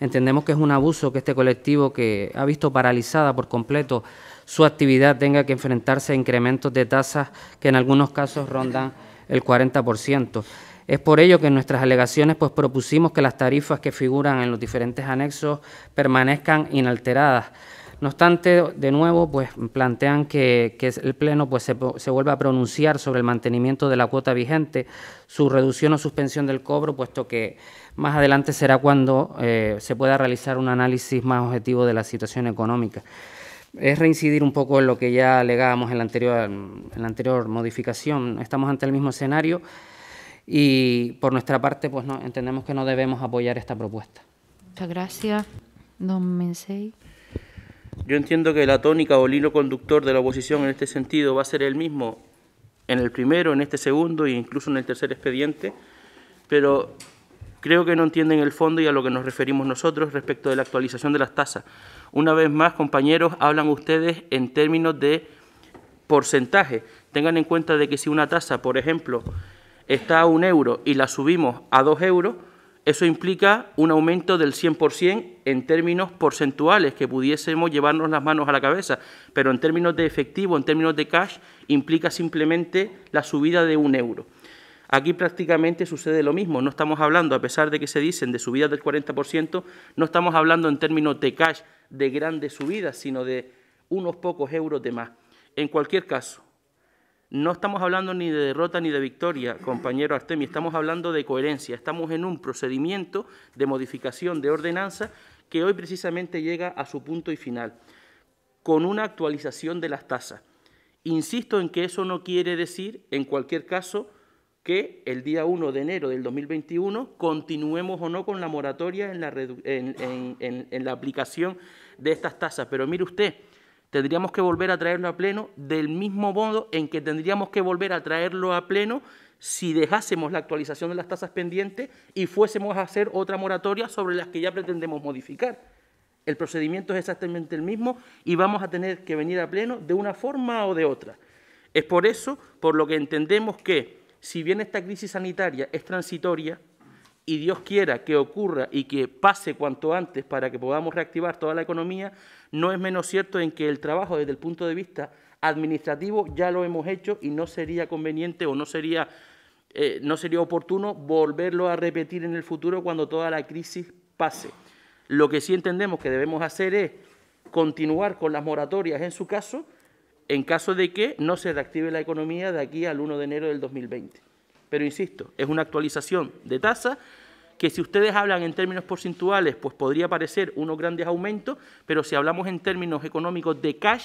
entendemos que es un abuso que este colectivo que ha visto paralizada por completo su actividad tenga que enfrentarse a incrementos de tasas que en algunos casos rondan el 40%. Es por ello que en nuestras alegaciones pues, propusimos que las tarifas que figuran en los diferentes anexos permanezcan inalteradas. No obstante, de nuevo, pues plantean que, el Pleno pues, se, vuelva a pronunciar sobre el mantenimiento de la cuota vigente, su reducción o suspensión del cobro, puesto que más adelante será cuando eh, se pueda realizar un análisis más objetivo de la situación económica es reincidir un poco en lo que ya alegábamos en la anterior, en la anterior modificación. Estamos ante el mismo escenario y por nuestra parte pues no, entendemos que no debemos apoyar esta propuesta. Muchas gracias, don Yo entiendo que la tónica o el hilo conductor de la oposición en este sentido va a ser el mismo en el primero, en este segundo e incluso en el tercer expediente, pero creo que no entienden el fondo y a lo que nos referimos nosotros respecto de la actualización de las tasas. Una vez más, compañeros, hablan ustedes en términos de porcentaje. Tengan en cuenta de que si una tasa, por ejemplo, está a un euro y la subimos a dos euros, eso implica un aumento del 100% en términos porcentuales, que pudiésemos llevarnos las manos a la cabeza, pero en términos de efectivo, en términos de cash, implica simplemente la subida de un euro. Aquí prácticamente sucede lo mismo, no estamos hablando, a pesar de que se dicen de subidas del 40%, no estamos hablando en términos de cash de grandes subidas, sino de unos pocos euros de más. En cualquier caso, no estamos hablando ni de derrota ni de victoria, compañero Artemi, estamos hablando de coherencia, estamos en un procedimiento de modificación de ordenanza que hoy precisamente llega a su punto y final, con una actualización de las tasas. Insisto en que eso no quiere decir, en cualquier caso, que el día 1 de enero del 2021 continuemos o no con la moratoria en la, aplicación de estas tasas. Pero mire usted, tendríamos que volver a traerlo a pleno del mismo modo en que tendríamos que volver a traerlo a pleno si dejásemos la actualización de las tasas pendientes y fuésemos a hacer otra moratoria sobre las que ya pretendemos modificar. El procedimiento es exactamente el mismo y vamos a tener que venir a pleno de una forma o de otra. Es por eso por lo que entendemos que si bien esta crisis sanitaria es transitoria y Dios quiera que ocurra y que pase cuanto antes para que podamos reactivar toda la economía, no es menos cierto en que el trabajo desde el punto de vista administrativo ya lo hemos hecho y no sería conveniente o no sería, eh, no sería oportuno volverlo a repetir en el futuro cuando toda la crisis pase. Lo que sí entendemos que debemos hacer es continuar con las moratorias en su caso en caso de que no se reactive la economía de aquí al 1 de enero del 2020. Pero insisto, es una actualización de tasa que si ustedes hablan en términos porcentuales, pues podría parecer unos grandes aumentos, pero si hablamos en términos económicos de cash,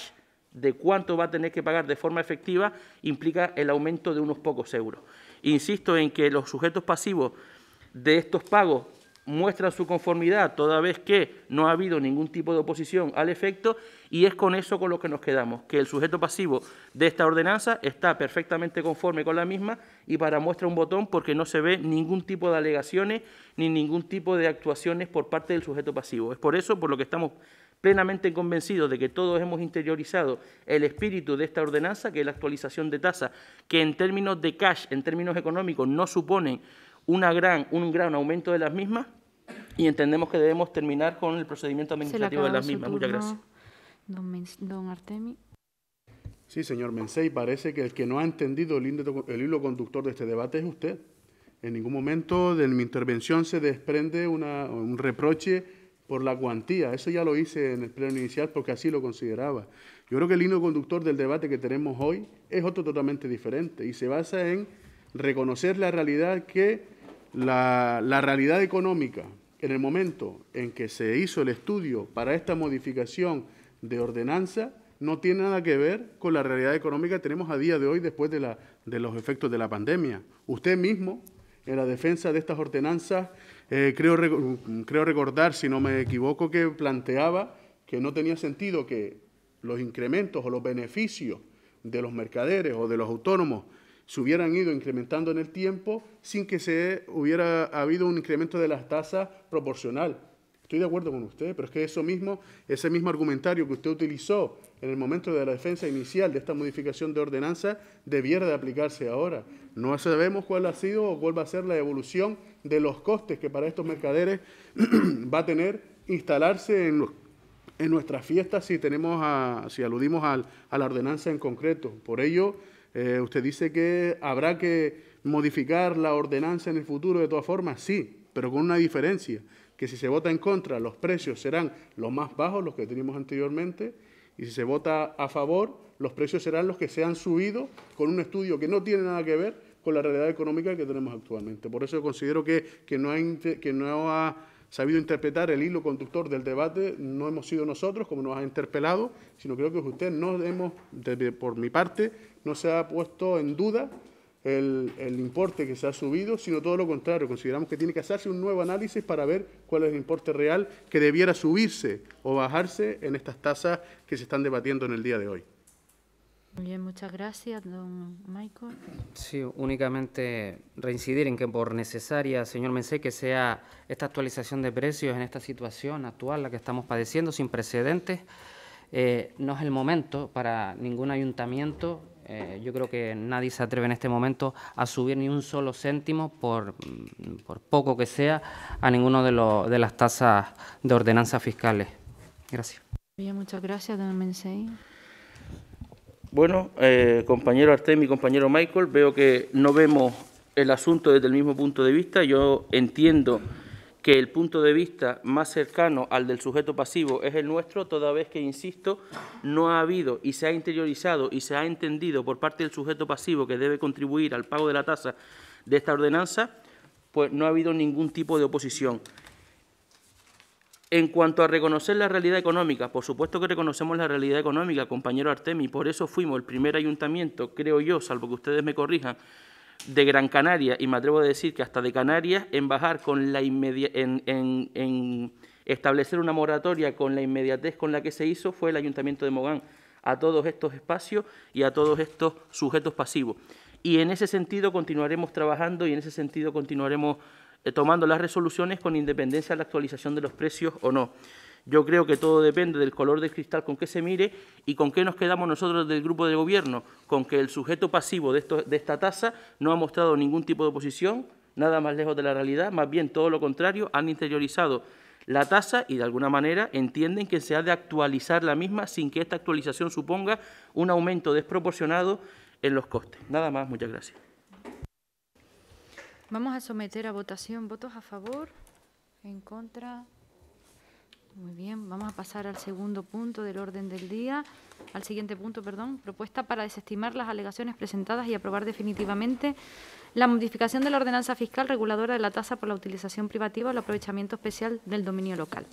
de cuánto va a tener que pagar de forma efectiva, implica el aumento de unos pocos euros. Insisto en que los sujetos pasivos de estos pagos muestra su conformidad toda vez que no ha habido ningún tipo de oposición al efecto y es con eso con lo que nos quedamos, que el sujeto pasivo de esta ordenanza está perfectamente conforme con la misma y para muestra un botón porque no se ve ningún tipo de alegaciones ni ningún tipo de actuaciones por parte del sujeto pasivo. Es por eso por lo que estamos plenamente convencidos de que todos hemos interiorizado el espíritu de esta ordenanza, que es la actualización de tasas, que en términos de cash, en términos económicos, no suponen una gran, un gran aumento de las mismas y entendemos que debemos terminar con el procedimiento administrativo de las mismas. Muchas gracias. Don, Artemi. Sí, señor Mensei, parece que el que no ha entendido el, hilo, el hilo conductor de este debate es usted. En ningún momento de mi intervención se desprende una, un reproche por la cuantía. Eso ya lo hice en el pleno inicial porque así lo consideraba. Yo creo que el hilo conductor del debate que tenemos hoy es otro totalmente diferente y se basa en reconocer la realidad que la, realidad económica, en el momento en que se hizo el estudio para esta modificación de ordenanza, no tiene nada que ver con la realidad económica que tenemos a día de hoy después de, la, de los efectos de la pandemia. Usted mismo, en la defensa de estas ordenanzas, eh, creo recordar, si no me equivoco, que planteaba que no tenía sentido que los incrementos o los beneficios de los mercaderes o de los autónomos se hubieran ido incrementando en el tiempo sin que se hubiera habido un incremento de las tasas proporcional. Estoy de acuerdo con usted, pero es que eso mismo, ese mismo argumentario que usted utilizó en el momento de la defensa inicial de esta modificación de ordenanza debiera de aplicarse ahora. No sabemos cuál ha sido o cuál va a ser la evolución de los costes que para estos mercaderes va a tener instalarse en, en nuestras fiestas si, tenemos si aludimos a la ordenanza en concreto. Por ello, eh, usted dice que habrá que modificar la ordenanza en el futuro de todas formas, sí, pero con una diferencia, que si se vota en contra, los precios serán los más bajos, los que teníamos anteriormente, y si se vota a favor, los precios serán los que se han subido con un estudio que no tiene nada que ver con la realidad económica que tenemos actualmente. Por eso considero que, no, que no ha sabido interpretar el hilo conductor del debate, no hemos sido nosotros como nos ha interpelado, sino creo que usted no hemos, por mi parte, no se ha puesto en duda el, importe que se ha subido, sino todo lo contrario. Consideramos que tiene que hacerse un nuevo análisis para ver cuál es el importe real que debiera subirse o bajarse en estas tasas que se están debatiendo en el día de hoy. Muy bien, muchas gracias, don Michael. Sí, únicamente reincidir en que por necesaria, señor Mencé, que sea esta actualización de precios en esta situación actual, la que estamos padeciendo, sin precedentes, eh, no es el momento para ningún ayuntamiento. Eh, yo creo que nadie se atreve en este momento a subir ni un solo céntimo, por, mm, poco que sea, a ninguno de, de las tasas de ordenanzas fiscales. Gracias. Bien, muchas gracias, don Mencé. Bueno, eh, compañero Artem y compañero Michael, veo que no vemos el asunto desde el mismo punto de vista. Yo entiendo que el punto de vista más cercano al del sujeto pasivo es el nuestro, toda vez que, insisto, no ha habido y se ha interiorizado y se ha entendido por parte del sujeto pasivo que debe contribuir al pago de la tasa de esta ordenanza, pues no ha habido ningún tipo de oposición. En cuanto a reconocer la realidad económica, por supuesto que reconocemos la realidad económica, compañero Artemi, por eso fuimos el primer ayuntamiento, creo yo, salvo que ustedes me corrijan, de Gran Canaria, y me atrevo a decir que hasta de Canarias, en bajar con la en establecer una moratoria con la inmediatez con la que se hizo, fue el ayuntamiento de Mogán, a todos estos espacios y a todos estos sujetos pasivos. Y en ese sentido continuaremos trabajando y en ese sentido continuaremos eh, tomando las resoluciones con independencia de la actualización de los precios o no. Yo creo que todo depende del color del cristal con que se mire y con qué nos quedamos nosotros del grupo de gobierno, con que el sujeto pasivo de, de esta tasa no ha mostrado ningún tipo de oposición, nada más lejos de la realidad, más bien todo lo contrario, han interiorizado la tasa y de alguna manera entienden que se ha de actualizar la misma sin que esta actualización suponga un aumento desproporcionado en los costes. Nada más, muchas gracias. Vamos a someter a votación votos a favor, en contra. Muy bien, vamos a pasar al segundo punto del orden del día, al siguiente punto, perdón, propuesta para desestimar las alegaciones presentadas y aprobar definitivamente la modificación de la ordenanza fiscal reguladora de la tasa por la utilización privativa o el aprovechamiento especial del dominio local.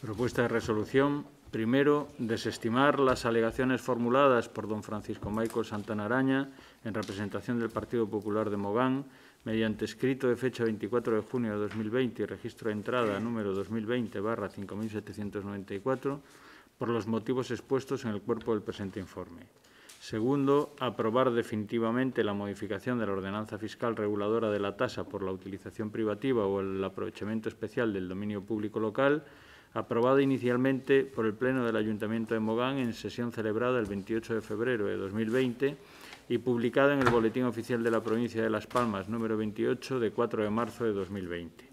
Propuesta de resolución Primero, desestimar las alegaciones formuladas por don Francisco Michael Araña en representación del Partido Popular de Mogán mediante escrito de fecha 24 de junio de 2020 y registro de entrada número 2020-5794 por los motivos expuestos en el cuerpo del presente informe. Segundo, aprobar definitivamente la modificación de la ordenanza fiscal reguladora de la tasa por la utilización privativa o el aprovechamiento especial del dominio público local aprobada inicialmente por el Pleno del Ayuntamiento de Mogán en sesión celebrada el 28 de febrero de 2020 y publicada en el Boletín Oficial de la Provincia de Las Palmas, número 28, de 4 de marzo de 2020.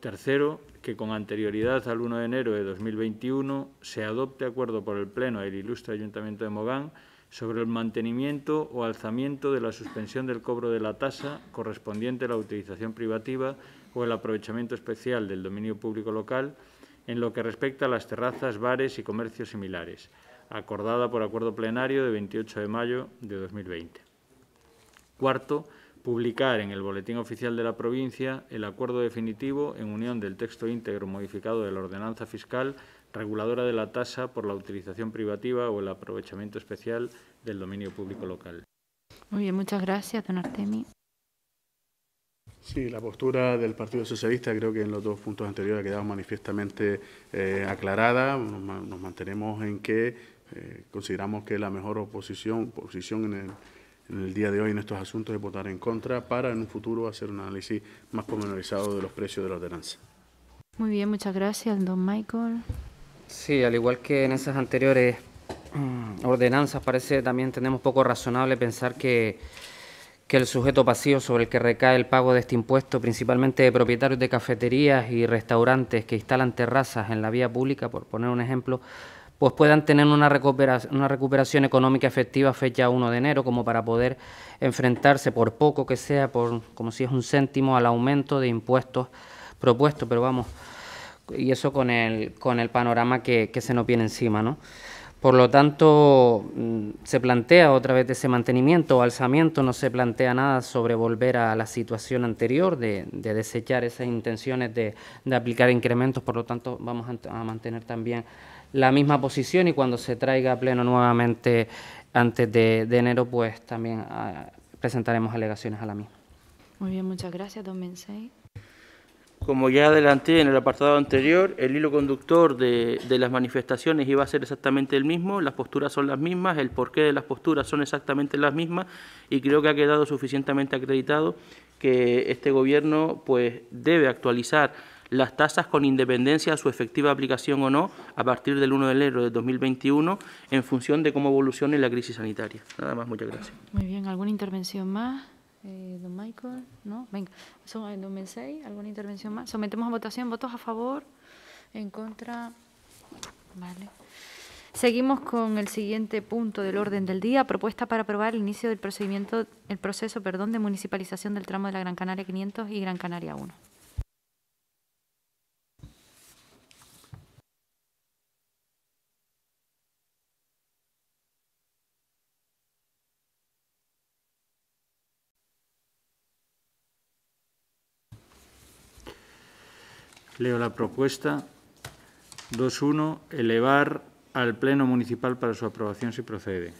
Tercero, que con anterioridad al 1 de enero de 2021 se adopte acuerdo por el Pleno del Ilustre Ayuntamiento de Mogán sobre el mantenimiento o alzamiento de la suspensión del cobro de la tasa correspondiente a la utilización privativa o el aprovechamiento especial del dominio público local en lo que respecta a las terrazas, bares y comercios similares, acordada por acuerdo plenario de 28 de mayo de 2020. Cuarto, publicar en el Boletín Oficial de la Provincia el acuerdo definitivo en unión del texto íntegro modificado de la ordenanza fiscal reguladora de la tasa por la utilización privativa o el aprovechamiento especial del dominio público local. Muy bien, muchas gracias, don Artemi. Sí, la postura del Partido Socialista creo que en los dos puntos anteriores ha quedado manifiestamente eh, aclarada. Nos, mantenemos en que eh, consideramos que la mejor oposición, posición en el, en el día de hoy en estos asuntos es votar en contra para en un futuro hacer un análisis más pormenorizado de los precios de la ordenanza. Muy bien, muchas gracias, don Michael. Sí, al igual que en esas anteriores mm, ordenanzas, parece también tenemos poco razonable pensar que que el sujeto pasivo sobre el que recae el pago de este impuesto, principalmente de propietarios de cafeterías y restaurantes que instalan terrazas en la vía pública, por poner un ejemplo, pues puedan tener una recuperación, una recuperación económica efectiva fecha 1 de enero, como para poder enfrentarse, por poco que sea, por como si es un céntimo, al aumento de impuestos propuestos, pero vamos, y eso con el, con el panorama que, que se nos viene encima, ¿no? Por lo tanto, mm, se plantea otra vez ese mantenimiento o alzamiento, no se plantea nada sobre volver a la situación anterior de, desechar esas intenciones de, aplicar incrementos, por lo tanto vamos a, mantener también la misma posición y cuando se traiga a pleno nuevamente antes de, enero, pues también ah, presentaremos alegaciones a la misma. Muy bien, muchas gracias, don Mensei. Como ya adelanté en el apartado anterior, el hilo conductor de, las manifestaciones iba a ser exactamente el mismo, las posturas son las mismas, el porqué de las posturas son exactamente las mismas y creo que ha quedado suficientemente acreditado que este Gobierno pues, debe actualizar las tasas con independencia a su efectiva aplicación o no a partir del 1 de enero de 2021 en función de cómo evolucione la crisis sanitaria. Nada más, muchas gracias. Muy bien, ¿alguna intervención más? Eh, don Michael, ¿no? Venga, eh, en seis. ¿alguna intervención más? Sometemos a votación votos a favor, en contra. Vale. Seguimos con el siguiente punto del orden del día, propuesta para aprobar el inicio del procedimiento, el proceso, perdón, de municipalización del tramo de la Gran Canaria 500 y Gran Canaria 1. Leo la propuesta. 2.1. Elevar al Pleno Municipal para su aprobación si procede.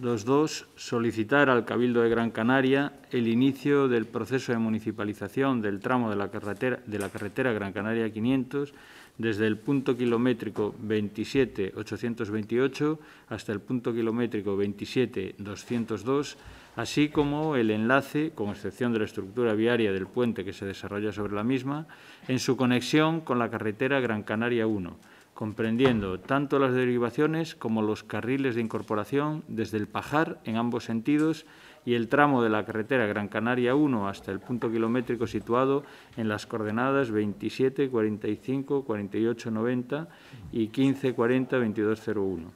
2.2. Solicitar al Cabildo de Gran Canaria el inicio del proceso de municipalización del tramo de la carretera, Gran Canaria 500 desde el punto kilométrico 27.828 hasta el punto kilométrico 27.202, así como el enlace, con excepción de la estructura viaria del puente que se desarrolla sobre la misma, en su conexión con la carretera Gran Canaria 1 comprendiendo tanto las derivaciones como los carriles de incorporación desde el Pajar en ambos sentidos y el tramo de la carretera Gran Canaria 1 hasta el punto kilométrico situado en las coordenadas 27, 45, 48, 90 y 15, 40, 22, 01.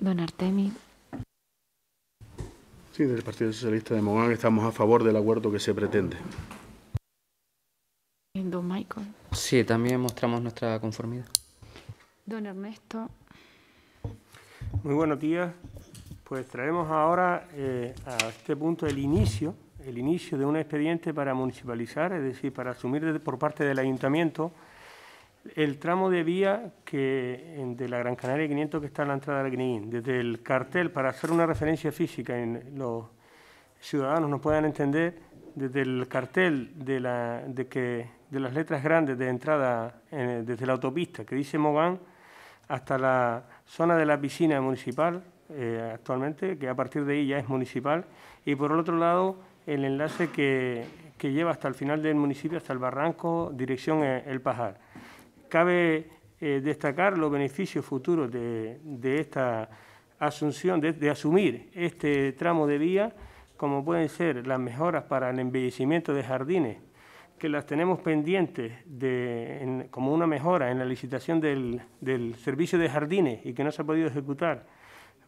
Don Artemi. Sí, del Partido Socialista de Mogán estamos a favor del acuerdo que se pretende. Don Michael. Sí, también mostramos nuestra conformidad. Don Ernesto. Muy buenos días. Pues traemos ahora eh, a este punto el inicio, el inicio de un expediente para municipalizar, es decir, para asumir por parte del ayuntamiento el tramo de vía que, de la Gran Canaria 500 que está en la entrada del Green, desde el cartel para hacer una referencia física en los ciudadanos nos puedan entender desde el cartel de, las letras grandes de entrada desde la autopista que dice Mogán hasta la zona de la piscina municipal eh, actualmente, que a partir de ahí ya es municipal, y por el otro lado el enlace que, lleva hasta el final del municipio, hasta el barranco, dirección eh, El Pajar. Cabe eh, destacar los beneficios futuros de, esta asunción, de asumir este tramo de vía como pueden ser las mejoras para el embellecimiento de jardines, que las tenemos pendientes de, como una mejora en la licitación del, servicio de jardines y que no se ha podido ejecutar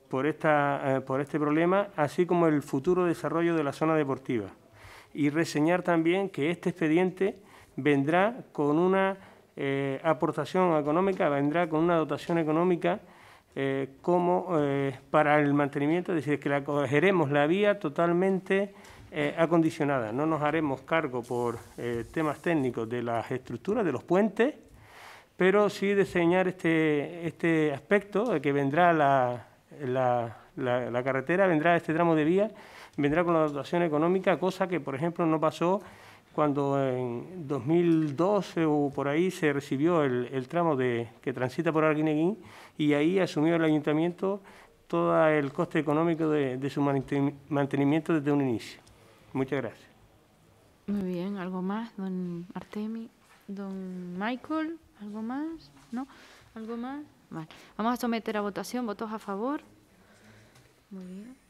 por, esta, eh, por este problema, así como el futuro desarrollo de la zona deportiva. Y reseñar también que este expediente vendrá con una eh, aportación económica, vendrá con una dotación económica eh, como eh, para el mantenimiento, es decir, que la cogeremos la vía totalmente eh, acondicionada. No nos haremos cargo por temas técnicos de las estructuras, de los puentes, pero sí diseñar este, este aspecto, que vendrá la, carretera, vendrá este tramo de vía, vendrá con la dotación económica, cosa que, por ejemplo, no pasó cuando en 2012 o por ahí se recibió el, tramo de, que transita por Arguineguín, y ahí asumió el ayuntamiento todo el coste económico de, su mantenimiento desde un inicio. Muchas gracias. Muy bien, ¿algo más, don Artemi? ¿Don Michael? ¿Algo más? ¿No? ¿Algo más? Vale. Vamos a someter a votación votos a favor. Muy bien.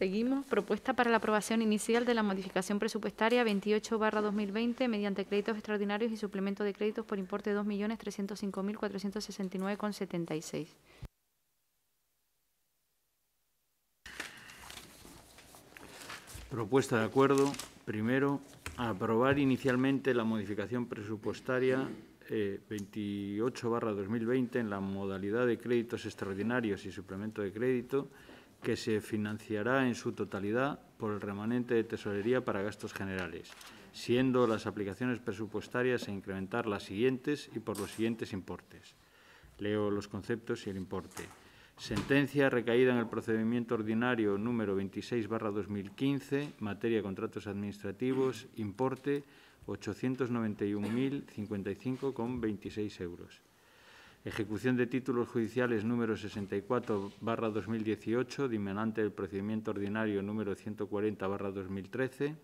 Seguimos. Propuesta para la aprobación inicial de la modificación presupuestaria 28-2020 mediante créditos extraordinarios y suplemento de créditos por importe de 2.305.469,76. Propuesta de acuerdo. Primero, aprobar inicialmente la modificación presupuestaria eh, 28-2020 en la modalidad de créditos extraordinarios y suplemento de crédito que se financiará en su totalidad por el remanente de tesorería para gastos generales, siendo las aplicaciones presupuestarias a incrementar las siguientes y por los siguientes importes. Leo los conceptos y el importe. Sentencia recaída en el procedimiento ordinario número 26-2015, materia de contratos administrativos, importe 891.055,26 euros. Ejecución de títulos judiciales número 64 2018, dimenante del procedimiento ordinario número 140 barra 2013,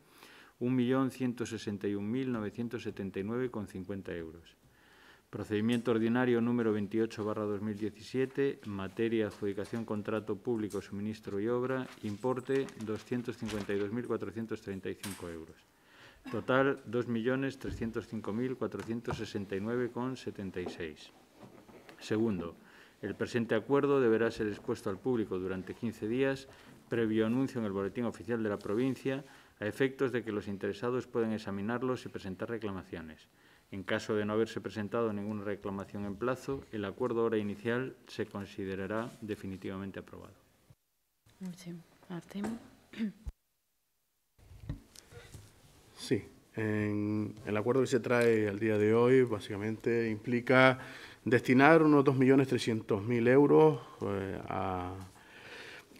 1.161.979,50 euros. Procedimiento ordinario número 28 2017, materia adjudicación contrato público, suministro y obra, importe 252.435 euros. Total 2.305.469,76. Segundo, el presente acuerdo deberá ser expuesto al público durante 15 días, previo anuncio en el Boletín Oficial de la provincia, a efectos de que los interesados puedan examinarlos y presentar reclamaciones. En caso de no haberse presentado ninguna reclamación en plazo, el acuerdo hora inicial se considerará definitivamente aprobado. Sí, sí el acuerdo que se trae al día de hoy básicamente implica destinar unos 2.300.000 euros eh,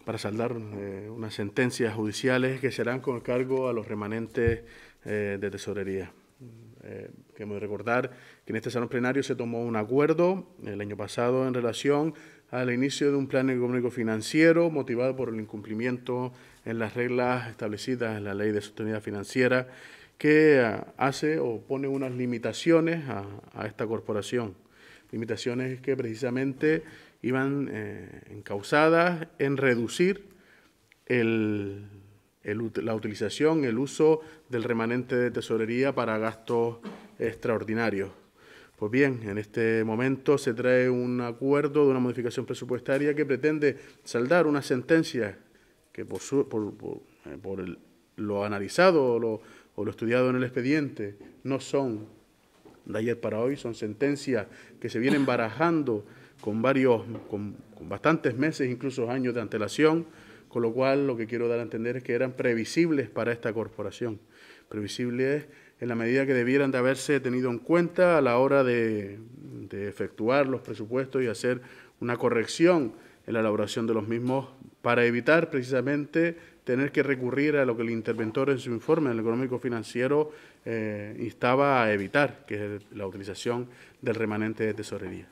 para saldar eh, unas sentencias judiciales que serán con cargo a los remanentes eh, de tesorería. queremos recordar que en este salón plenario se tomó un acuerdo el año pasado en relación al inicio de un plan económico financiero motivado por el incumplimiento en las reglas establecidas en la Ley de Sostenibilidad Financiera que ah, hace o pone unas limitaciones a esta corporación limitaciones que precisamente iban eh, encausadas en reducir la utilización, el uso del remanente de tesorería para gastos extraordinarios. Pues bien, en este momento se trae un acuerdo de una modificación presupuestaria que pretende saldar una sentencia que por, por, eh, lo analizado o lo estudiado en el expediente no son de ayer para hoy, son sentencias que se vienen barajando con varios, con, bastantes meses, incluso años de antelación, con lo cual lo que quiero dar a entender es que eran previsibles para esta corporación, previsibles en la medida que debieran de haberse tenido en cuenta a la hora de, de efectuar los presupuestos y hacer una corrección en la elaboración de los mismos para evitar precisamente tener que recurrir a lo que el interventor en su informe del el económico financiero eh, instaba a evitar, que es la utilización del remanente de tesorería.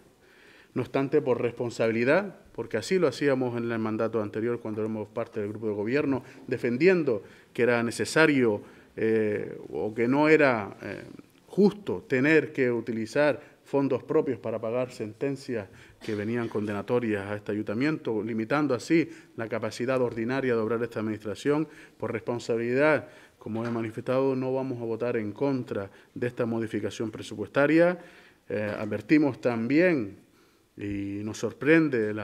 No obstante, por responsabilidad, porque así lo hacíamos en el mandato anterior cuando éramos parte del grupo de gobierno, defendiendo que era necesario eh, o que no era eh, justo tener que utilizar fondos propios para pagar sentencias que venían condenatorias a este ayuntamiento, limitando así la capacidad ordinaria de obrar esta administración. Por responsabilidad, como he manifestado, no vamos a votar en contra de esta modificación presupuestaria. Eh, advertimos también, y nos sorprende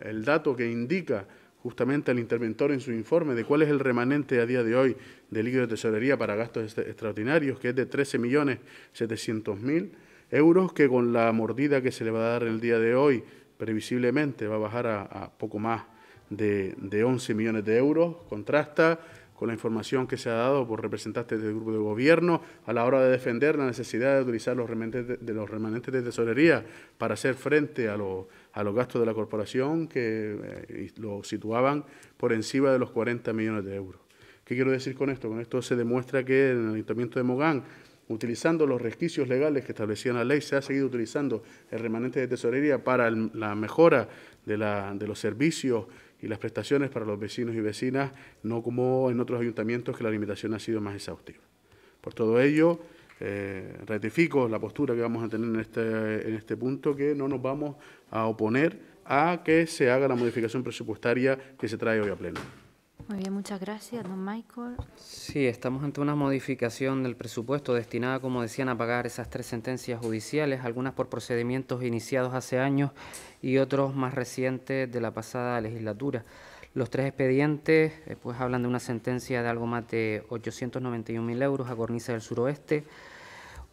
el dato que indica justamente el interventor en su informe de cuál es el remanente a día de hoy del líquido de tesorería para gastos extraordinarios, que es de 13.700.000 euros que con la mordida que se le va a dar el día de hoy, previsiblemente va a bajar a, poco más de, 11 millones de euros. Contrasta con la información que se ha dado por representantes del grupo de gobierno a la hora de defender la necesidad de utilizar los remanentes de, los remanentes de tesorería para hacer frente a, los gastos de la corporación que eh, lo situaban por encima de los 40 millones de euros. ¿Qué quiero decir con esto? Con esto se demuestra que en el Ayuntamiento de Mogán utilizando los resquicios legales que establecía la ley, se ha seguido utilizando el remanente de tesorería para la mejora de, los servicios y las prestaciones para los vecinos y vecinas, no como en otros ayuntamientos que la limitación ha sido más exhaustiva. Por todo ello, eh, ratifico la postura que vamos a tener este, en este punto, que no nos vamos a oponer a que se haga la modificación presupuestaria que se trae hoy a pleno. Muy bien, muchas gracias, don Michael. Sí, estamos ante una modificación del presupuesto destinada, como decían, a pagar esas tres sentencias judiciales, algunas por procedimientos iniciados hace años y otros más recientes de la pasada legislatura. Los tres expedientes eh, pues hablan de una sentencia de algo más de mil euros a Cornisa del Suroeste,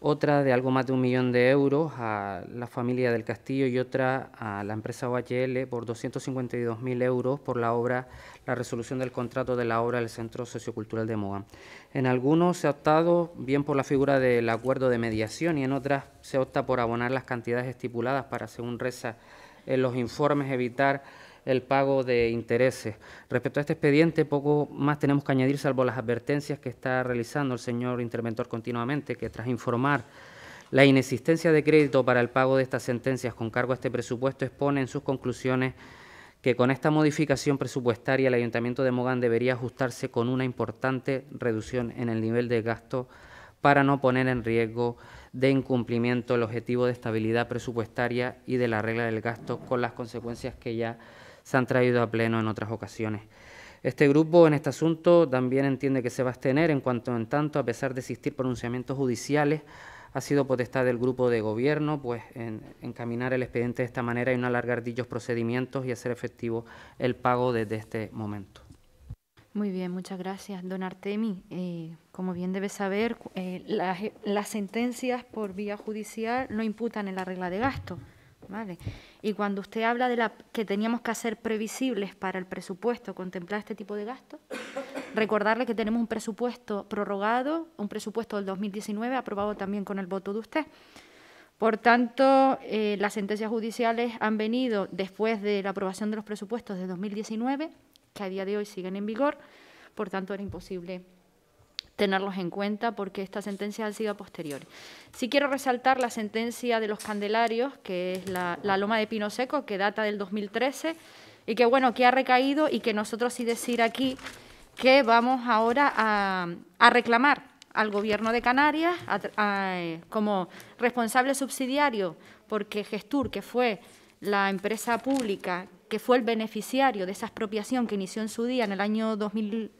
otra de algo más de un millón de euros a la familia del Castillo y otra a la empresa OHL por 252.000 euros por la obra, la resolución del contrato de la obra del Centro Sociocultural de Moa. En algunos se ha optado bien por la figura del acuerdo de mediación y en otras se opta por abonar las cantidades estipuladas para, según reza en los informes, evitar el pago de intereses. Respecto a este expediente, poco más tenemos que añadir, salvo las advertencias que está realizando el señor interventor continuamente, que tras informar la inexistencia de crédito para el pago de estas sentencias con cargo a este presupuesto expone en sus conclusiones que con esta modificación presupuestaria el Ayuntamiento de Mogán debería ajustarse con una importante reducción en el nivel de gasto para no poner en riesgo de incumplimiento el objetivo de estabilidad presupuestaria y de la regla del gasto con las consecuencias que ya se han traído a pleno en otras ocasiones. Este grupo en este asunto también entiende que se va a abstener en cuanto en tanto, a pesar de existir pronunciamientos judiciales, ha sido potestad del grupo de gobierno pues en, encaminar el expediente de esta manera y no alargar dichos procedimientos y hacer efectivo el pago desde este momento. Muy bien, muchas gracias. Don Artemi, eh, como bien debe saber, eh, las, las sentencias por vía judicial no imputan en la regla de gasto. ¿Vale? Y cuando usted habla de la, que teníamos que hacer previsibles para el presupuesto, contemplar este tipo de gastos, recordarle que tenemos un presupuesto prorrogado, un presupuesto del 2019 aprobado también con el voto de usted. Por tanto, eh, las sentencias judiciales han venido después de la aprobación de los presupuestos de 2019, que a día de hoy siguen en vigor, por tanto era imposible tenerlos en cuenta porque esta sentencia ha sido posteriores. Sí quiero resaltar la sentencia de los Candelarios, que es la, Loma de Pino Seco, que data del 2013 y que, bueno, que ha recaído y que nosotros sí decir aquí que vamos ahora a, reclamar al Gobierno de Canarias eh, como responsable subsidiario, porque Gestur, que fue la empresa pública que fue el beneficiario de esa expropiación que inició en su día, en el año 2000,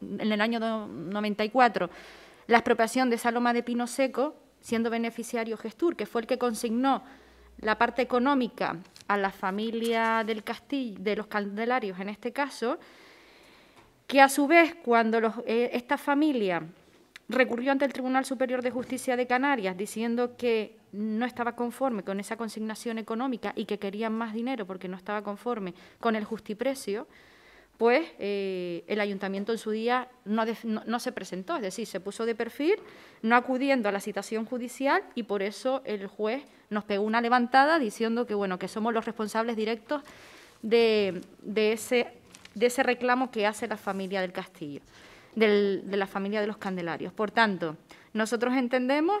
en el año 94 la expropiación de Saloma de Pino Seco, siendo beneficiario Gestur, que fue el que consignó la parte económica a la familia del Castillo, de los Candelarios en este caso, que a su vez cuando eh, esta familia recurrió ante el Tribunal Superior de Justicia de Canarias diciendo que no estaba conforme con esa consignación económica y que querían más dinero porque no estaba conforme con el justiprecio, pues eh, el ayuntamiento en su día no, se presentó, es decir, se puso de perfil, no acudiendo a la citación judicial y por eso el juez nos pegó una levantada diciendo que, bueno, que somos los responsables directos de, ese, reclamo que hace la familia del Castillo, de la familia de los Candelarios. Por tanto, nosotros entendemos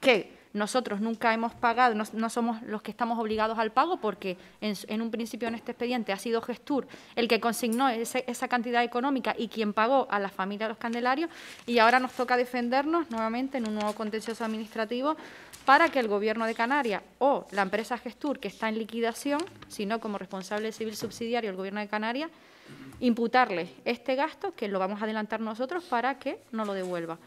que nosotros nunca hemos pagado, no, somos los que estamos obligados al pago porque en, un principio en este expediente ha sido Gestur el que consignó esa cantidad económica y quien pagó a la familia de los Candelarios y ahora nos toca defendernos nuevamente en un nuevo contencioso administrativo para que el Gobierno de Canarias o la empresa Gestur, que está en liquidación, sino como responsable civil subsidiario el Gobierno de Canarias, imputarle este gasto, que lo vamos a adelantar nosotros, para que no lo devuelva.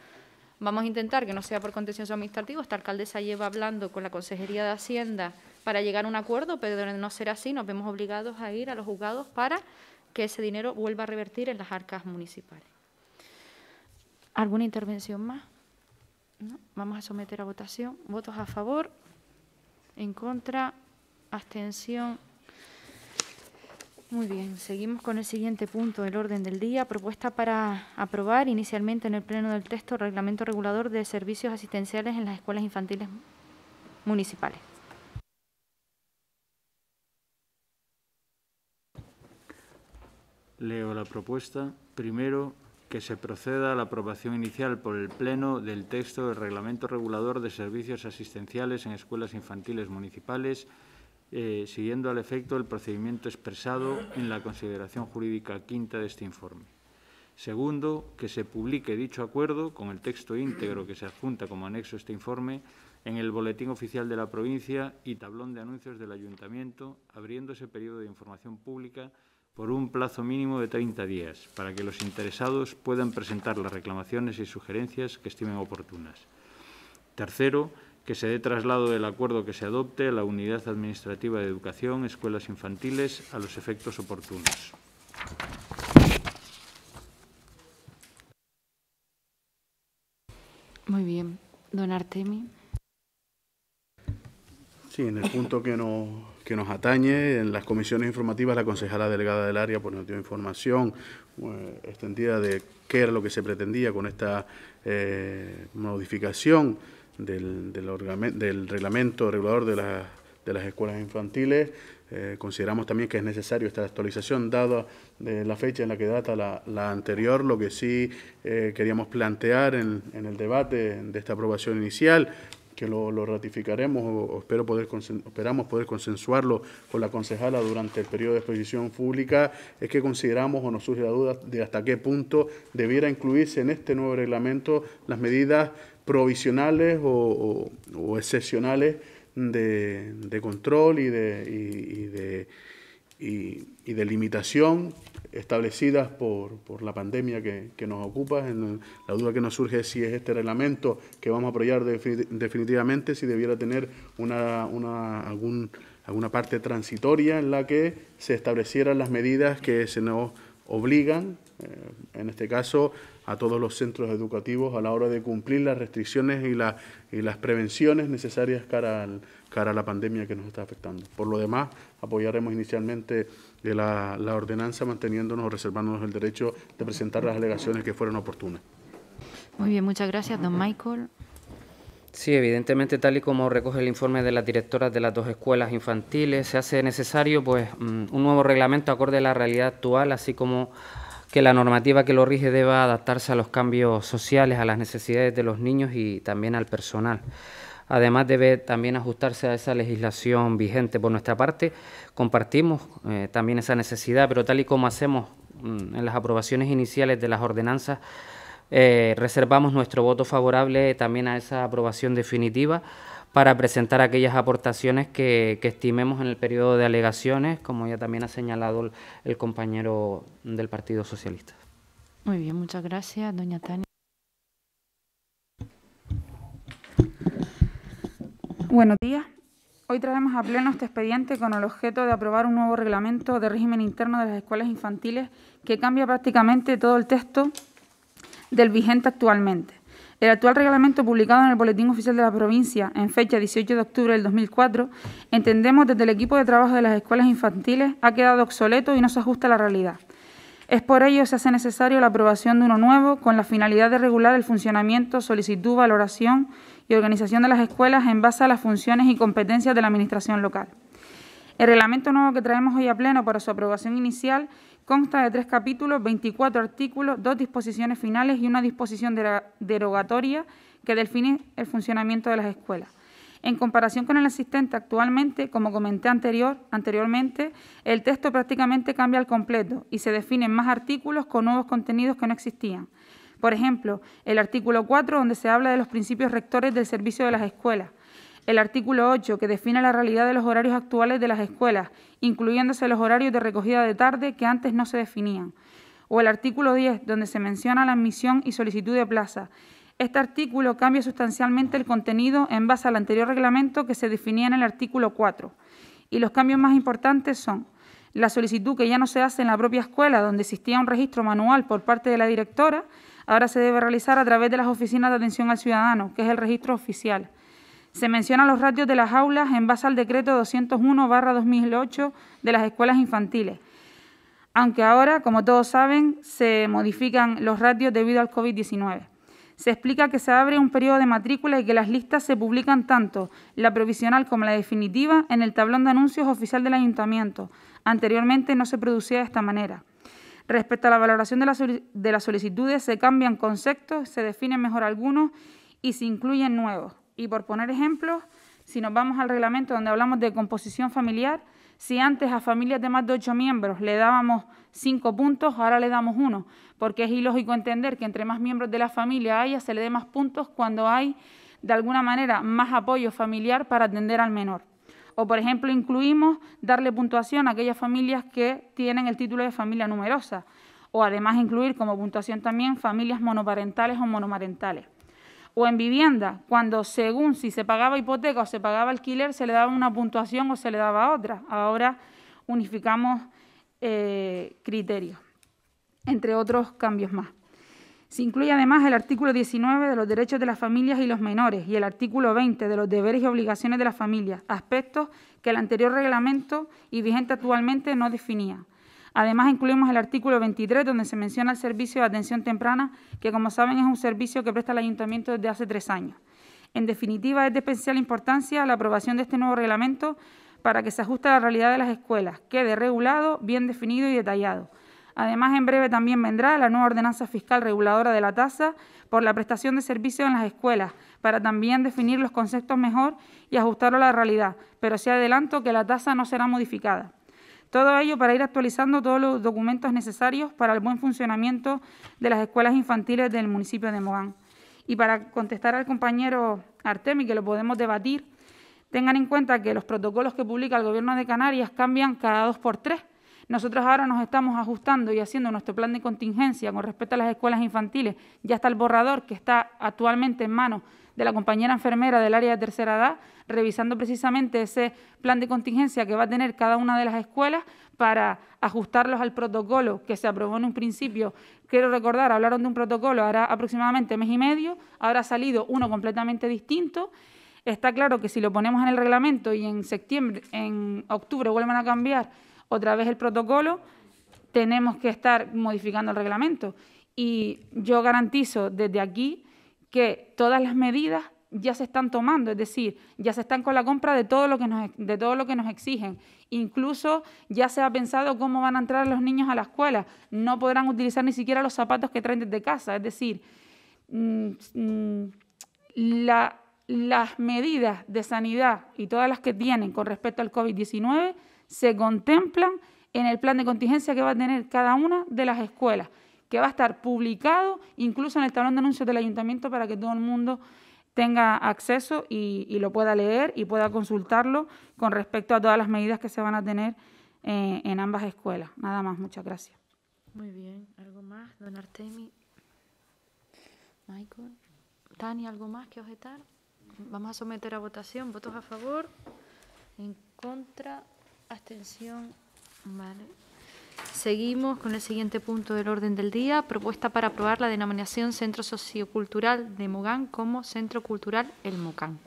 Vamos a intentar que no sea por contención administrativo. Esta alcaldesa lleva hablando con la Consejería de Hacienda para llegar a un acuerdo, pero de no ser así, nos vemos obligados a ir a los juzgados para que ese dinero vuelva a revertir en las arcas municipales. ¿Alguna intervención más? Vamos a someter a votación. Votos a favor, en contra, abstención, muy bien, seguimos con el siguiente punto del orden del día. Propuesta para aprobar inicialmente en el Pleno del texto Reglamento Regulador de Servicios Asistenciales en las Escuelas Infantiles Municipales. Leo la propuesta. Primero, que se proceda a la aprobación inicial por el Pleno del texto del Reglamento Regulador de Servicios Asistenciales en Escuelas Infantiles Municipales eh, siguiendo al efecto el procedimiento expresado en la consideración jurídica quinta de este informe. Segundo, que se publique dicho acuerdo con el texto íntegro que se adjunta como anexo a este informe en el Boletín Oficial de la Provincia y Tablón de Anuncios del Ayuntamiento, abriendo ese periodo de información pública por un plazo mínimo de 30 días, para que los interesados puedan presentar las reclamaciones y sugerencias que estimen oportunas. Tercero, que se dé traslado del acuerdo que se adopte a la Unidad Administrativa de Educación, Escuelas Infantiles, a los efectos oportunos. Muy bien. Don Artemi. Sí, en el punto que nos, atañe, en las comisiones informativas, la concejala delegada del área por pues, nos dio información eh, extendida de qué era lo que se pretendía con esta eh, modificación del, del, del reglamento regulador de, de las escuelas infantiles. Eh, consideramos también que es necesario esta actualización, dada de eh, la fecha en la que data la, anterior, lo que sí eh, queríamos plantear en, el debate de esta aprobación inicial, que lo, ratificaremos o, espero poder esperamos poder consensuarlo con la concejala durante el periodo de exposición pública, es que consideramos o nos surge la duda de hasta qué punto debiera incluirse en este nuevo reglamento las medidas provisionales o, excepcionales de, control y de, y, de, limitación establecidas por, la pandemia que, nos ocupa. la duda que nos surge es si es este reglamento que vamos a apoyar definitivamente, si debiera tener una, alguna parte transitoria en la que se establecieran las medidas que se nos obligan, eh, en este caso a todos los centros educativos a la hora de cumplir las restricciones y, las prevenciones necesarias cara, a la pandemia que nos está afectando. Por lo demás, apoyaremos inicialmente la, la ordenanza manteniéndonos o reservándonos el derecho de presentar las alegaciones que fueran oportunas. Muy bien, muchas gracias, don Michael. Sí, evidentemente, tal y como recoge el informe de las directoras de las dos escuelas infantiles, se hace necesario pues, mm, un nuevo reglamento acorde a la realidad actual, así como que la normativa que lo rige deba adaptarse a los cambios sociales, a las necesidades de los niños y también al personal. Además debe también ajustarse a esa legislación vigente. Por nuestra parte, compartimos eh, también esa necesidad, pero tal y como hacemos mm, en las aprobaciones iniciales de las ordenanzas, eh, reservamos nuestro voto favorable también a esa aprobación definitiva para presentar aquellas aportaciones que, estimemos en el periodo de alegaciones, como ya también ha señalado el, el compañero del Partido Socialista. Muy bien, muchas gracias, doña Tania. Buenos días. Hoy traemos a pleno este expediente con el objeto de aprobar un nuevo reglamento de régimen interno de las escuelas infantiles que cambia prácticamente todo el texto del vigente actualmente. El actual reglamento publicado en el Boletín Oficial de la Provincia en fecha 18 de octubre del 2004, entendemos desde el equipo de trabajo de las escuelas infantiles, ha quedado obsoleto y no se ajusta a la realidad. Es por ello que se hace necesario la aprobación de uno nuevo con la finalidad de regular el funcionamiento, solicitud, valoración y organización de las escuelas en base a las funciones y competencias de la Administración local. El reglamento nuevo que traemos hoy a pleno para su aprobación inicial Consta de tres capítulos, 24 artículos, dos disposiciones finales y una disposición derogatoria que define el funcionamiento de las escuelas. En comparación con el asistente actualmente, como comenté anteriormente, el texto prácticamente cambia al completo y se definen más artículos con nuevos contenidos que no existían. Por ejemplo, el artículo 4, donde se habla de los principios rectores del servicio de las escuelas. El artículo 8, que define la realidad de los horarios actuales de las escuelas incluyéndose los horarios de recogida de tarde que antes no se definían, o el artículo 10, donde se menciona la admisión y solicitud de plaza. Este artículo cambia sustancialmente el contenido en base al anterior reglamento que se definía en el artículo 4. Y los cambios más importantes son la solicitud que ya no se hace en la propia escuela, donde existía un registro manual por parte de la directora, ahora se debe realizar a través de las oficinas de atención al ciudadano, que es el registro oficial. Se mencionan los ratios de las aulas en base al decreto 201-2008 de las escuelas infantiles. Aunque ahora, como todos saben, se modifican los ratios debido al COVID-19. Se explica que se abre un periodo de matrícula y que las listas se publican tanto la provisional como la definitiva en el tablón de anuncios oficial del ayuntamiento. Anteriormente no se producía de esta manera. Respecto a la valoración de, las solicitudes, se cambian conceptos, se definen mejor algunos y se incluyen nuevos. Y por poner ejemplos, si nos vamos al reglamento donde hablamos de composición familiar, si antes a familias de más de ocho miembros le dábamos cinco puntos, ahora le damos uno, porque es ilógico entender que entre más miembros de la familia haya, se le dé más puntos cuando hay, de alguna manera, más apoyo familiar para atender al menor. O, por ejemplo, incluimos darle puntuación a aquellas familias que tienen el título de familia numerosa, o además incluir como puntuación también familias monoparentales o monomarentales o en vivienda, cuando según si se pagaba hipoteca o se pagaba alquiler, se le daba una puntuación o se le daba otra. Ahora unificamos eh, criterios, entre otros cambios más. Se incluye además el artículo 19 de los derechos de las familias y los menores y el artículo 20 de los deberes y obligaciones de las familias, aspectos que el anterior reglamento y vigente actualmente no definía. Además, incluimos el artículo 23, donde se menciona el servicio de atención temprana, que como saben es un servicio que presta el ayuntamiento desde hace tres años. En definitiva, es de especial importancia la aprobación de este nuevo reglamento para que se ajuste a la realidad de las escuelas, quede regulado, bien definido y detallado. Además, en breve también vendrá la nueva ordenanza fiscal reguladora de la tasa por la prestación de servicios en las escuelas, para también definir los conceptos mejor y ajustarlo a la realidad, pero sí adelanto que la tasa no será modificada. Todo ello para ir actualizando todos los documentos necesarios para el buen funcionamiento de las escuelas infantiles del municipio de Mogán. Y para contestar al compañero Artemi, que lo podemos debatir, tengan en cuenta que los protocolos que publica el Gobierno de Canarias cambian cada dos por tres. Nosotros ahora nos estamos ajustando y haciendo nuestro plan de contingencia con respecto a las escuelas infantiles. Ya está el borrador que está actualmente en manos de la compañera enfermera del área de tercera edad, revisando precisamente ese plan de contingencia que va a tener cada una de las escuelas para ajustarlos al protocolo que se aprobó en un principio. Quiero recordar, hablaron de un protocolo ahora aproximadamente mes y medio, ahora ha salido uno completamente distinto. Está claro que si lo ponemos en el reglamento y en septiembre, en octubre vuelvan a cambiar otra vez el protocolo, tenemos que estar modificando el reglamento. Y yo garantizo desde aquí que todas las medidas ya se están tomando, es decir, ya se están con la compra de todo lo que nos, de todo lo que nos exigen. Incluso ya se ha pensado cómo van a entrar los niños a la escuela. No podrán utilizar ni siquiera los zapatos que traen desde casa. Es decir, mm, mm, las medidas de sanidad y todas las que tienen con respecto al COVID-19 se contemplan en el plan de contingencia que va a tener cada una de las escuelas que va a estar publicado incluso en el tablón de anuncios del ayuntamiento para que todo el mundo tenga acceso y, lo pueda leer y pueda consultarlo con respecto a todas las medidas que se van a tener eh, en ambas escuelas. Nada más, muchas gracias. Muy bien, ¿algo más? Don Artemi, Michael, Tani, ¿algo más que objetar? Vamos a someter a votación. ¿Votos a favor? ¿En contra? ¿Abstención? Vale. Seguimos con el siguiente punto del orden del día, propuesta para aprobar la denominación Centro Sociocultural de Mogán como Centro Cultural El Mocán.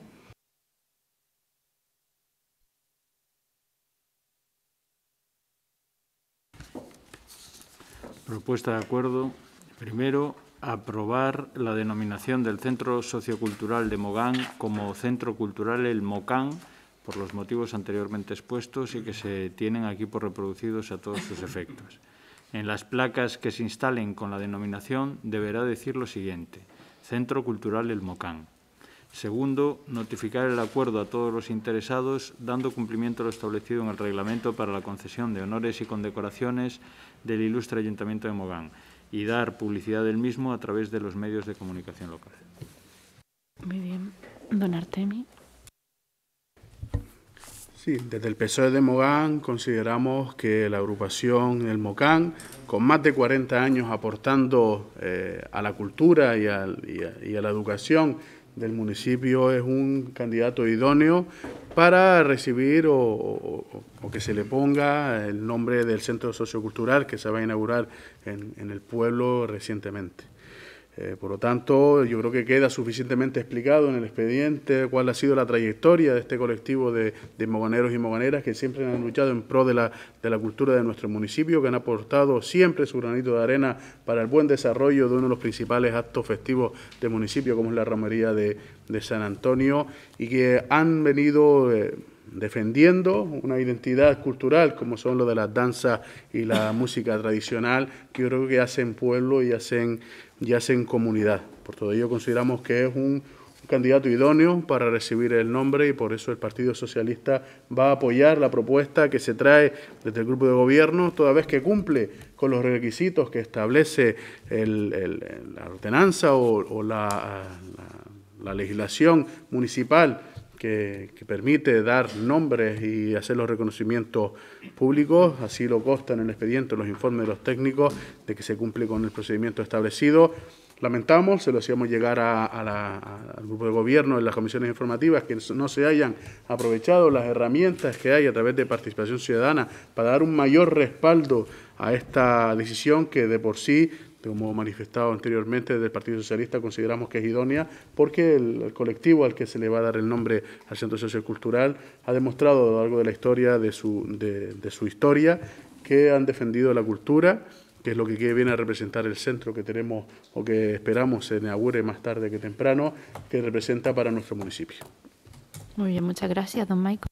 Propuesta de acuerdo. Primero, aprobar la denominación del Centro Sociocultural de Mogán como Centro Cultural El Mocán por los motivos anteriormente expuestos y que se tienen aquí por reproducidos a todos sus efectos. En las placas que se instalen con la denominación deberá decir lo siguiente, Centro Cultural El Mocán. Segundo, notificar el acuerdo a todos los interesados, dando cumplimiento a lo establecido en el reglamento para la concesión de honores y condecoraciones del ilustre Ayuntamiento de Mogán y dar publicidad del mismo a través de los medios de comunicación local. Muy bien. Don Artemi. Sí, desde el PSOE de Mogán consideramos que la agrupación El Mocán, con más de 40 años aportando eh, a la cultura y a, la educación del municipio, es un candidato idóneo para recibir o, que se le ponga el nombre del centro sociocultural que se va a inaugurar en el pueblo recientemente. Eh, por lo tanto, yo creo que queda suficientemente explicado en el expediente cuál ha sido la trayectoria de este colectivo de, moganeros y moganeras que siempre han luchado en pro de la, de la, cultura de nuestro municipio, que han aportado siempre su granito de arena para el buen desarrollo de uno de los principales actos festivos del municipio, como es la romería de, San Antonio, y que han venido... Eh, defendiendo una identidad cultural como son lo de las danzas y la música tradicional, que yo creo que hacen pueblo y hacen y en comunidad. Por todo ello consideramos que es un, candidato idóneo para recibir el nombre y por eso el Partido Socialista va a apoyar la propuesta que se trae desde el grupo de gobierno, toda vez que cumple con los requisitos que establece la ordenanza o, la legislación municipal que, permite dar nombres y hacer los reconocimientos públicos, así lo consta en el expediente, los informes de los técnicos, de que se cumple con el procedimiento establecido. Lamentamos, se lo hacíamos llegar al grupo de gobierno en las comisiones informativas, que no se hayan aprovechado las herramientas que hay a través de participación ciudadana para dar un mayor respaldo a esta decisión que de por sí como manifestado anteriormente del Partido Socialista, consideramos que es idónea porque el, colectivo al que se le va a dar el nombre al Centro Sociocultural ha demostrado a lo largo de la historia, de su, de, su historia, que han defendido la cultura, que es lo que viene a representar el centro que tenemos o que esperamos se inaugure más tarde que temprano, que representa para nuestro municipio. Muy bien, muchas gracias, don Michael.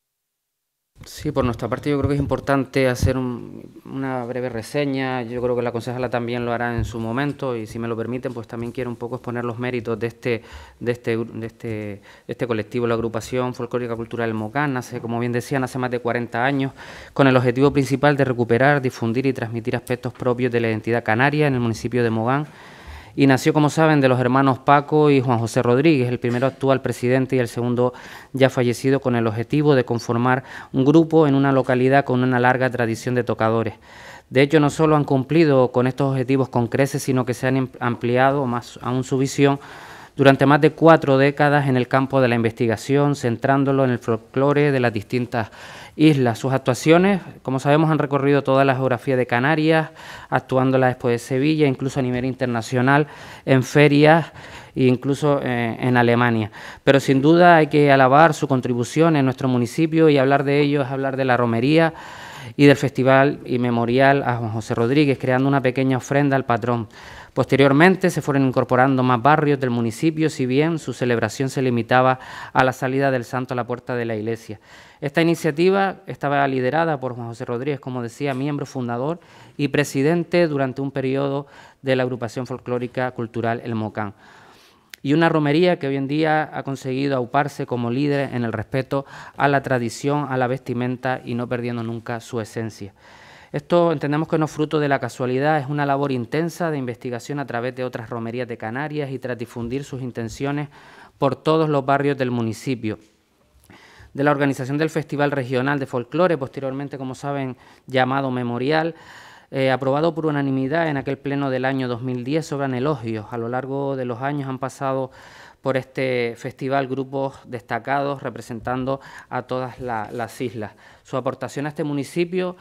Sí, por nuestra parte yo creo que es importante hacer una breve reseña. Yo creo que la concejala también lo hará en su momento y si me lo permiten, pues también quiero un poco exponer los méritos de este, de este, este de este, colectivo, la agrupación folclórica cultural Mogán. Nace, como bien decían, hace más de 40 años, con el objetivo principal de recuperar, difundir y transmitir aspectos propios de la identidad canaria en el municipio de Mogán y nació, como saben, de los hermanos Paco y Juan José Rodríguez, el primero actual presidente y el segundo ya fallecido, con el objetivo de conformar un grupo en una localidad con una larga tradición de tocadores. De hecho, no solo han cumplido con estos objetivos con creces, sino que se han em-, ampliado más aún su visión durante más de cuatro décadas en el campo de la investigación, centrándolo en el folclore de las distintas islas. Sus actuaciones, como sabemos, han recorrido toda la geografía de Canarias, actuando de Sevilla, incluso a nivel internacional, en ferias e incluso eh, en Alemania. Pero sin duda hay que alabar su contribución en nuestro municipio y hablar de ello es hablar de la romería y del Festival y Memorial a Juan José Rodríguez, creando una pequeña ofrenda al patrón Posteriormente se fueron incorporando más barrios del municipio, si bien su celebración se limitaba a la salida del santo a la puerta de la iglesia. Esta iniciativa estaba liderada por Juan José Rodríguez, como decía, miembro fundador y presidente durante un periodo de la agrupación folclórica cultural El Mocán y una romería que hoy en día ha conseguido auparse como líder en el respeto a la tradición, a la vestimenta y no perdiendo nunca su esencia. Esto entendemos que no es fruto de la casualidad, es una labor intensa de investigación a través de otras romerías de Canarias y tras difundir sus intenciones por todos los barrios del municipio de la organización del Festival Regional de Folclore, posteriormente, como saben, llamado Memorial, eh, aprobado por unanimidad en aquel pleno del año 2010, sobran elogios. A lo largo de los años han pasado por este festival grupos destacados representando a todas las islas. Su aportación a este municipio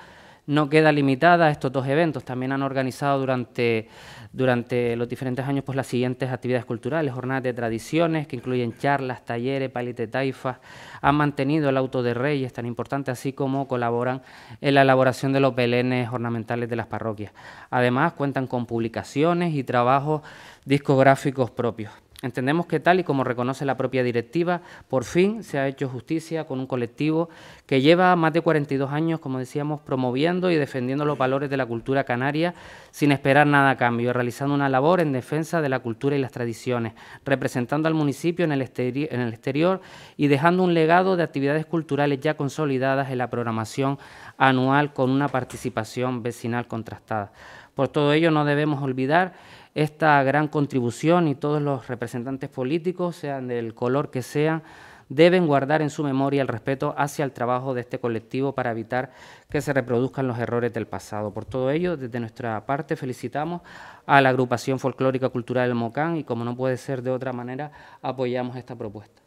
no queda limitada a estos dos eventos. También han organizado durante, durante los diferentes años pues, las siguientes actividades culturales, jornadas de tradiciones que incluyen charlas, talleres, de taifas. Han mantenido el auto de reyes tan importante, así como colaboran en la elaboración de los belenes ornamentales de las parroquias. Además, cuentan con publicaciones y trabajos discográficos propios. Entendemos que tal y como reconoce la propia directiva, por fin se ha hecho justicia con un colectivo que lleva más de 42 años, como decíamos, promoviendo y defendiendo los valores de la cultura canaria sin esperar nada a cambio, realizando una labor en defensa de la cultura y las tradiciones, representando al municipio en el, exterior, en el exterior y dejando un legado de actividades culturales ya consolidadas en la programación anual con una participación vecinal contrastada. Por todo ello, no debemos olvidar esta gran contribución y todos los representantes políticos, sean del color que sea, deben guardar en su memoria el respeto hacia el trabajo de este colectivo para evitar que se reproduzcan los errores del pasado. Por todo ello, desde nuestra parte felicitamos a la agrupación folclórica cultural del Mocán y como no puede ser de otra manera, apoyamos esta propuesta.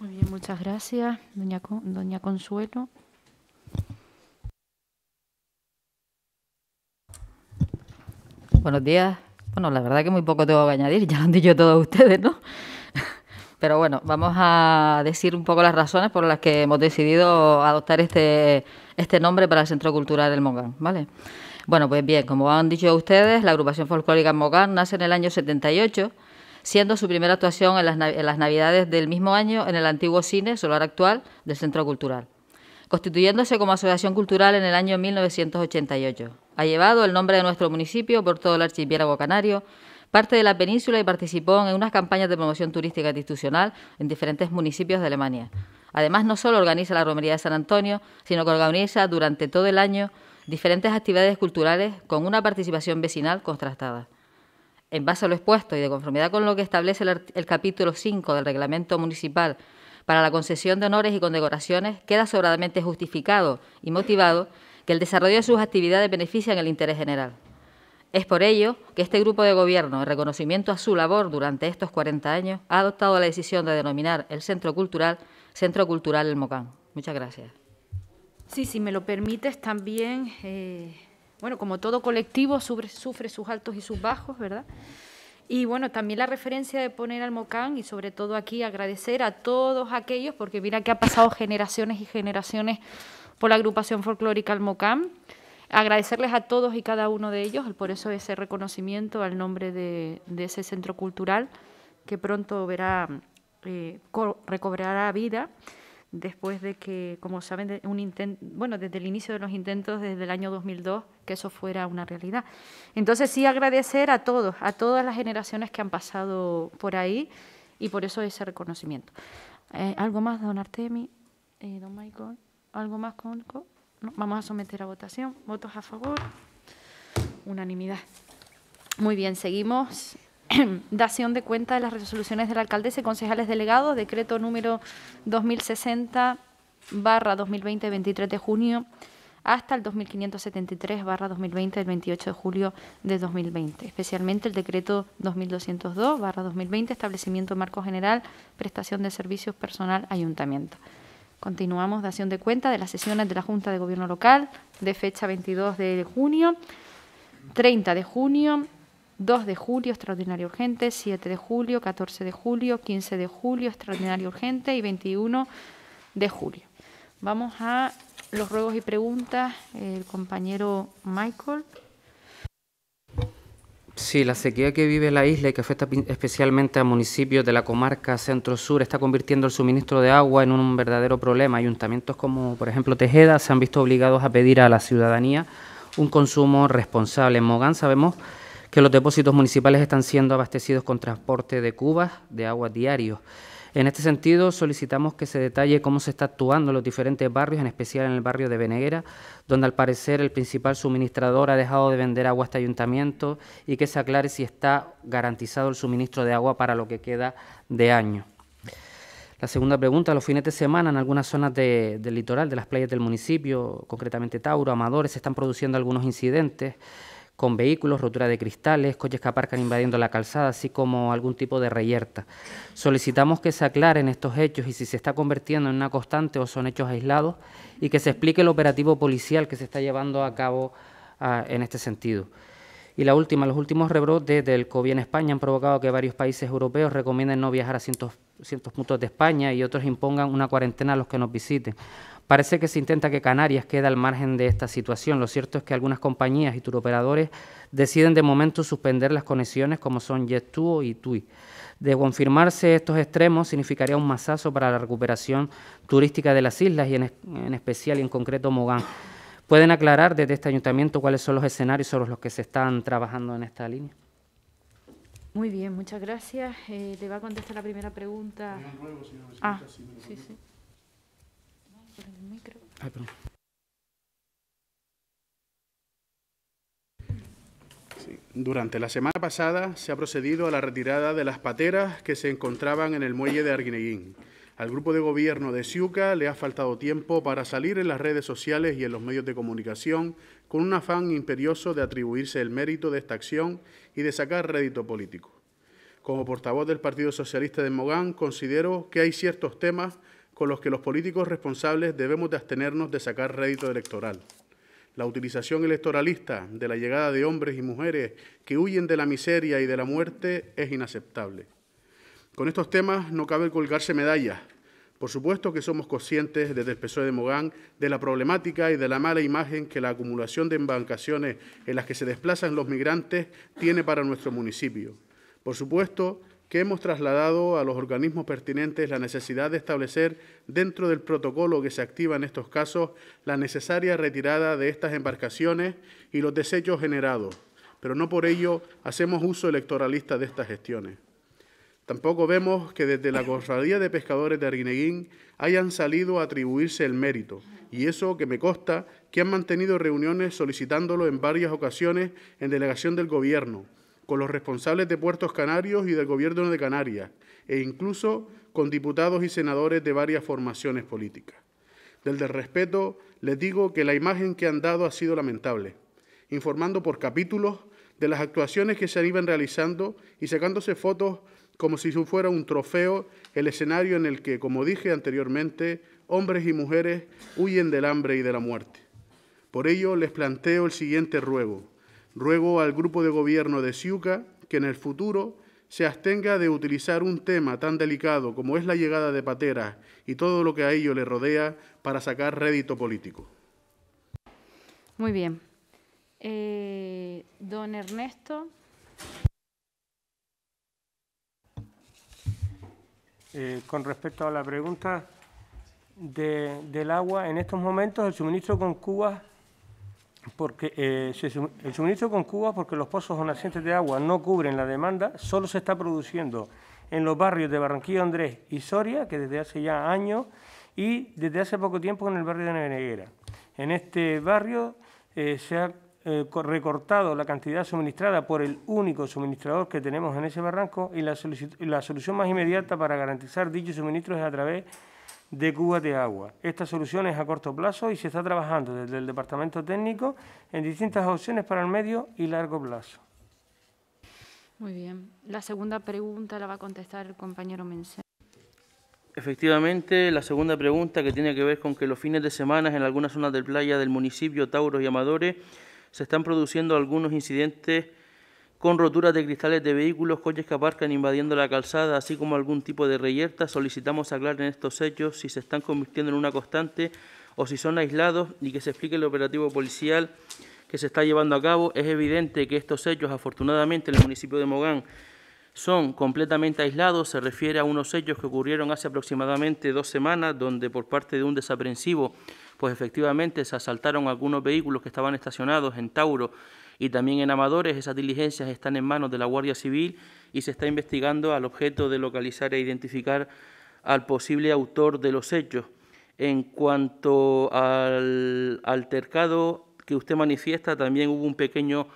Muy bien, muchas gracias, doña, doña Consuelo. Buenos días, bueno, la verdad que muy poco tengo que añadir, ya lo han dicho todos ustedes, ¿no? Pero bueno, vamos a decir un poco las razones por las que hemos decidido adoptar este, este nombre para el Centro Cultural del Mogán, ¿vale? Bueno, pues bien, como han dicho ustedes, la agrupación folclórica Mogán nace en el año 78, siendo su primera actuación en las, en las Navidades del mismo año en el antiguo cine, solar actual, del Centro Cultural, constituyéndose como asociación cultural en el año 1988. Ha llevado el nombre de nuestro municipio por todo el archipiélago canario, parte de la península y participó en unas campañas de promoción turística e institucional en diferentes municipios de Alemania. Además, no solo organiza la Romería de San Antonio, sino que organiza durante todo el año diferentes actividades culturales con una participación vecinal contrastada. En base a lo expuesto y de conformidad con lo que establece el, capítulo 5 del Reglamento Municipal para la concesión de honores y condecoraciones, queda sobradamente justificado y motivado que el desarrollo de sus actividades beneficia en el interés general. Es por ello que este grupo de gobierno, en reconocimiento a su labor durante estos 40 años, ha adoptado la decisión de denominar el Centro Cultural Centro Cultural El Mocán. Muchas gracias. Sí, si me lo permites, también, eh, bueno, como todo colectivo sufre, sus altos y sus bajos, ¿verdad? Y bueno, también la referencia de poner al Mocán y sobre todo aquí agradecer a todos aquellos, porque mira que ha pasado generaciones y generaciones por la agrupación folclórica Almocam. Agradecerles a todos y cada uno de ellos, por eso ese reconocimiento al nombre de, ese centro cultural que pronto verá, eh, recobrará vida después de que, como saben, un intento, bueno, desde el inicio de los intentos, desde el año 2002, que eso fuera una realidad. Entonces sí agradecer a todos, a todas las generaciones que han pasado por ahí y por eso ese reconocimiento. Eh, ¿Algo más, don Artemi, eh, don Michael? ¿Algo más el vamos a someter a votación. ¿Votos a favor? Unanimidad. Muy bien, seguimos. Dación de cuenta de las resoluciones de la alcalde y concejales delegados, decreto número 2060 barra 2020, 23 de junio, hasta el 2573 barra 2020, el 28 de julio de 2020, especialmente el decreto 2202 barra 2020, establecimiento de marco general, prestación de servicios personal, ayuntamiento. Continuamos acción de cuenta de las sesiones de la Junta de Gobierno Local de fecha 22 de junio, 30 de junio, 2 de julio, extraordinario urgente, 7 de julio, 14 de julio, 15 de julio, extraordinario urgente y 21 de julio. Vamos a los ruegos y preguntas. El compañero Michael. Sí, la sequía que vive la isla y que afecta especialmente a municipios de la comarca centro-sur está convirtiendo el suministro de agua en un verdadero problema. Ayuntamientos como, por ejemplo, Tejeda se han visto obligados a pedir a la ciudadanía un consumo responsable. En Mogán sabemos que los depósitos municipales están siendo abastecidos con transporte de cubas de agua diario. En este sentido, solicitamos que se detalle cómo se está actuando en los diferentes barrios, en especial en el barrio de Beneguera, donde al parecer el principal suministrador ha dejado de vender agua a este ayuntamiento y que se aclare si está garantizado el suministro de agua para lo que queda de año. La segunda pregunta, los fines de semana en algunas zonas del litoral, de las playas del municipio, concretamente Tauro, Amadores, se están produciendo algunos incidentes con vehículos, rotura de cristales, coches que aparcan invadiendo la calzada, así como algún tipo de reyerta. Solicitamos que se aclaren estos hechos y si se está convirtiendo en una constante o son hechos aislados y que se explique el operativo policial que se está llevando a cabo ah, en este sentido. Y la última, los últimos rebrotes del COVID en España han provocado que varios países europeos recomienden no viajar a cientos ciertos puntos de España y otros impongan una cuarentena a los que nos visiten. Parece que se intenta que Canarias quede al margen de esta situación. Lo cierto es que algunas compañías y turoperadores deciden de momento suspender las conexiones como son jet y TUI. De confirmarse estos extremos significaría un masazo para la recuperación turística de las islas y en, especial y en concreto Mogán. ¿Pueden aclarar desde este ayuntamiento cuáles son los escenarios sobre los que se están trabajando en esta línea? Muy bien, muchas gracias. Eh, Te le va a contestar la primera pregunta. Ah, sí, sí micro. Durante la semana pasada se ha procedido a la retirada de las pateras que se encontraban en el muelle de Arguineguín. Al grupo de gobierno de SIUCA le ha faltado tiempo para salir en las redes sociales y en los medios de comunicación con un afán imperioso de atribuirse el mérito de esta acción y de sacar rédito político. Como portavoz del Partido Socialista de Mogán, considero que hay ciertos temas con los que los políticos responsables debemos de abstenernos de sacar rédito electoral. La utilización electoralista de la llegada de hombres y mujeres que huyen de la miseria y de la muerte es inaceptable. Con estos temas no cabe colgarse medallas. Por supuesto que somos conscientes desde el PSOE de Mogán de la problemática y de la mala imagen que la acumulación de embarcaciones en las que se desplazan los migrantes tiene para nuestro municipio. Por supuesto que hemos trasladado a los organismos pertinentes la necesidad de establecer dentro del protocolo que se activa en estos casos la necesaria retirada de estas embarcaciones y los desechos generados, pero no por ello hacemos uso electoralista de estas gestiones. Tampoco vemos que desde la Corralía de Pescadores de Arguineguín hayan salido a atribuirse el mérito, y eso que me consta que han mantenido reuniones solicitándolo en varias ocasiones en delegación del Gobierno, con los responsables de Puertos Canarios y del Gobierno de Canarias, e incluso con diputados y senadores de varias formaciones políticas. Del desrespeto respeto, les digo que la imagen que han dado ha sido lamentable, informando por capítulos de las actuaciones que se iban realizando y sacándose fotos como si fuera un trofeo el escenario en el que, como dije anteriormente, hombres y mujeres huyen del hambre y de la muerte. Por ello, les planteo el siguiente ruego Ruego al grupo de gobierno de Ciuca que en el futuro se abstenga de utilizar un tema tan delicado como es la llegada de Pateras y todo lo que a ello le rodea para sacar rédito político. Muy bien. Eh, don Ernesto. Eh, con respecto a la pregunta del agua, en estos momentos el suministro con Cuba porque eh, el suministro con Cuba, porque los pozos o nacientes de agua no cubren la demanda, solo se está produciendo en los barrios de Barranquilla Andrés y Soria, que desde hace ya años, y desde hace poco tiempo en el barrio de Neveneguera. En este barrio eh, se ha eh, recortado la cantidad suministrada por el único suministrador que tenemos en ese barranco y la, solución más inmediata para garantizar dicho suministro es a través de de Cuba de agua. Esta solución es a corto plazo y se está trabajando desde el Departamento Técnico en distintas opciones para el medio y largo plazo. Muy bien. La segunda pregunta la va a contestar el compañero Mencé. Efectivamente, la segunda pregunta que tiene que ver con que los fines de semana en algunas zonas de playa del municipio Tauros y Amadores se están produciendo algunos incidentes con roturas de cristales de vehículos, coches que aparcan invadiendo la calzada, así como algún tipo de reyerta. Solicitamos aclarar en estos hechos si se están convirtiendo en una constante o si son aislados y que se explique el operativo policial que se está llevando a cabo. Es evidente que estos hechos, afortunadamente, en el municipio de Mogán son completamente aislados. Se refiere a unos hechos que ocurrieron hace aproximadamente dos semanas, donde por parte de un desaprensivo, pues efectivamente se asaltaron algunos vehículos que estaban estacionados en Tauro y también en Amadores. Esas diligencias están en manos de la Guardia Civil y se está investigando al objeto de localizar e identificar al posible autor de los hechos. En cuanto al altercado que usted manifiesta, también hubo un pequeño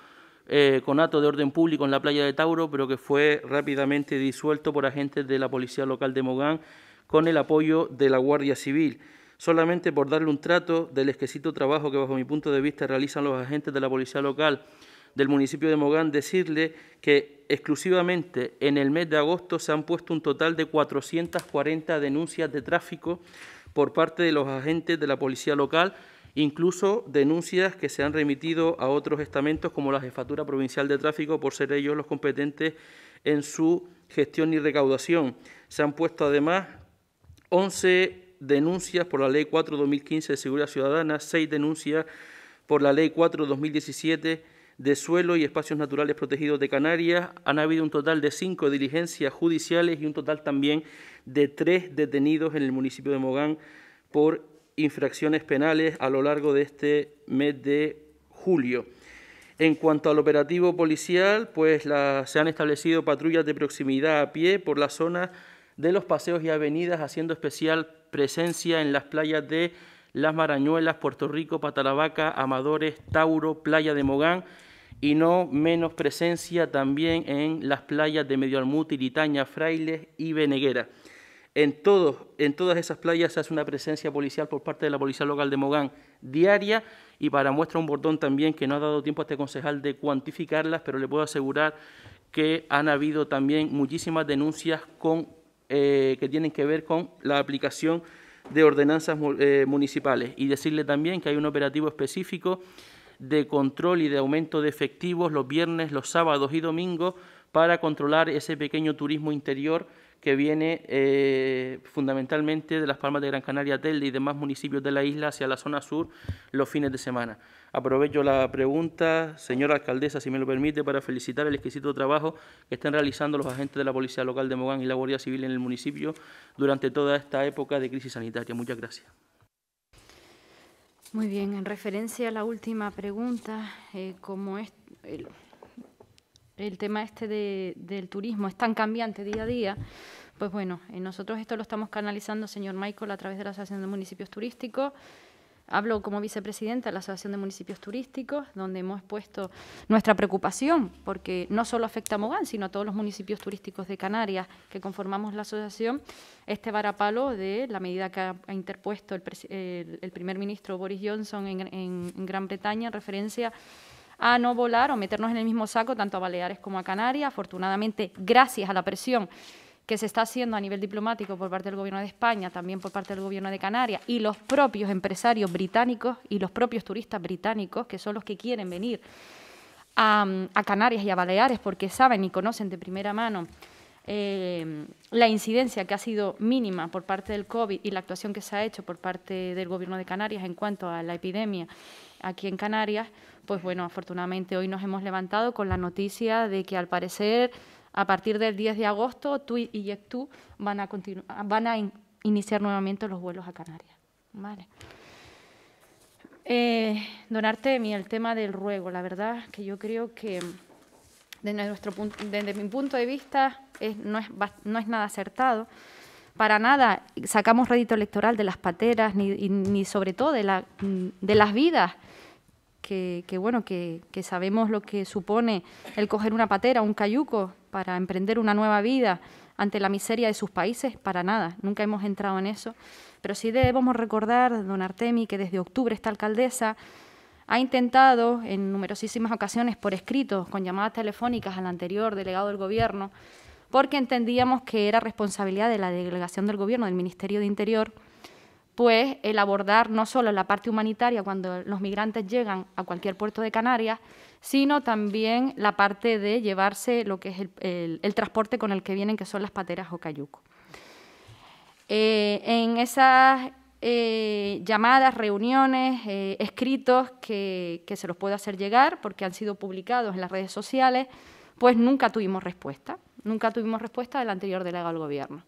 eh, conato de orden público en la playa de Tauro, pero que fue rápidamente disuelto por agentes de la Policía Local de Mogán con el apoyo de la Guardia Civil solamente por darle un trato del exquisito trabajo que bajo mi punto de vista realizan los agentes de la policía local del municipio de Mogán, decirle que exclusivamente en el mes de agosto se han puesto un total de 440 denuncias de tráfico por parte de los agentes de la policía local, incluso denuncias que se han remitido a otros estamentos como la Jefatura Provincial de Tráfico por ser ellos los competentes en su gestión y recaudación. Se han puesto además 11 denuncias por la Ley 4-2015 de Seguridad Ciudadana, seis denuncias por la Ley 4-2017 de Suelo y Espacios Naturales Protegidos de Canarias. Han habido un total de cinco diligencias judiciales y un total también de tres detenidos en el municipio de Mogán por infracciones penales a lo largo de este mes de julio. En cuanto al operativo policial, pues se han establecido patrullas de proximidad a pie por la zona de los paseos y avenidas, haciendo especial presencia en las playas de Las Marañuelas, Puerto Rico, Patalabaca, Amadores, Tauro, Playa de Mogán y no menos presencia también en las playas de Medio Almuti, Itaña, Frailes y Beneguera. En, todos, en todas esas playas se hace una presencia policial por parte de la Policía Local de Mogán diaria y para muestra un bordón también que no ha dado tiempo a este concejal de cuantificarlas, pero le puedo asegurar que han habido también muchísimas denuncias con eh, que tienen que ver con la aplicación de ordenanzas eh, municipales y decirle también que hay un operativo específico de control y de aumento de efectivos los viernes, los sábados y domingos para controlar ese pequeño turismo interior que viene eh, fundamentalmente de las Palmas de Gran Canaria, Telde y demás municipios de la isla hacia la zona sur los fines de semana. Aprovecho la pregunta, señora alcaldesa, si me lo permite, para felicitar el exquisito trabajo que están realizando los agentes de la Policía Local de Mogán y la Guardia Civil en el municipio durante toda esta época de crisis sanitaria. Muchas gracias. Muy bien, en referencia a la última pregunta, eh, como es el, tema este del turismo es tan cambiante día a día, pues bueno, eh, nosotros esto lo estamos canalizando, señor Michael, a través de la Asociación de Municipios Turísticos. Hablo como vicepresidenta de la Asociación de Municipios Turísticos, donde hemos puesto nuestra preocupación, porque no solo afecta a Mogán, sino a todos los municipios turísticos de Canarias que conformamos la asociación, este varapalo de la medida que ha, interpuesto el, primer ministro Boris Johnson en, en Gran Bretaña en referencia a no volar o meternos en el mismo saco tanto a Baleares como a Canarias. Afortunadamente, gracias a la presión que se está haciendo a nivel diplomático por parte del Gobierno de España, también por parte del Gobierno de Canarias y los propios empresarios británicos y los propios turistas británicos, que son los que quieren venir a, Canarias y a Baleares porque saben y conocen de primera mano eh, la incidencia que ha sido mínima por parte del COVID y la actuación que se ha hecho por parte del Gobierno de Canarias en cuanto a la epidemia aquí en Canarias, pues bueno, afortunadamente hoy nos hemos levantado con la noticia de que al parecer a partir del 10 de agosto, tú y tú van a, van a iniciar nuevamente los vuelos a Canarias. Eh, don Artemi, el tema del ruego, la verdad que yo creo que mm, desde, nuestro desde mi punto de vista no, es, nada acertado. Para nada sacamos rédito electoral de las pateras ni, sobre todo de, la, mm, de las vidas que, bueno, que, sabemos lo que supone el coger una patera, un cayuco, para emprender una nueva vida ante la miseria de sus países, para nada, nunca hemos entrado en eso. Pero sí debemos recordar, don Artemi, que desde octubre esta alcaldesa ha intentado en numerosísimas ocasiones por escrito, con llamadas telefónicas al anterior delegado del Gobierno, porque entendíamos que era responsabilidad de la delegación del Gobierno, del Ministerio de Interior, pues el abordar no solo la parte humanitaria cuando los migrantes llegan a cualquier puerto de Canarias, sino también la parte de llevarse lo que es el, transporte con el que vienen, que son las pateras o cayucos. Eh, en esas eh, llamadas, reuniones, eh, escritos que, que se los puedo hacer llegar porque han sido publicados en las redes sociales, pues nunca tuvimos respuesta. Nunca tuvimos respuesta del anterior delegado del Gobierno.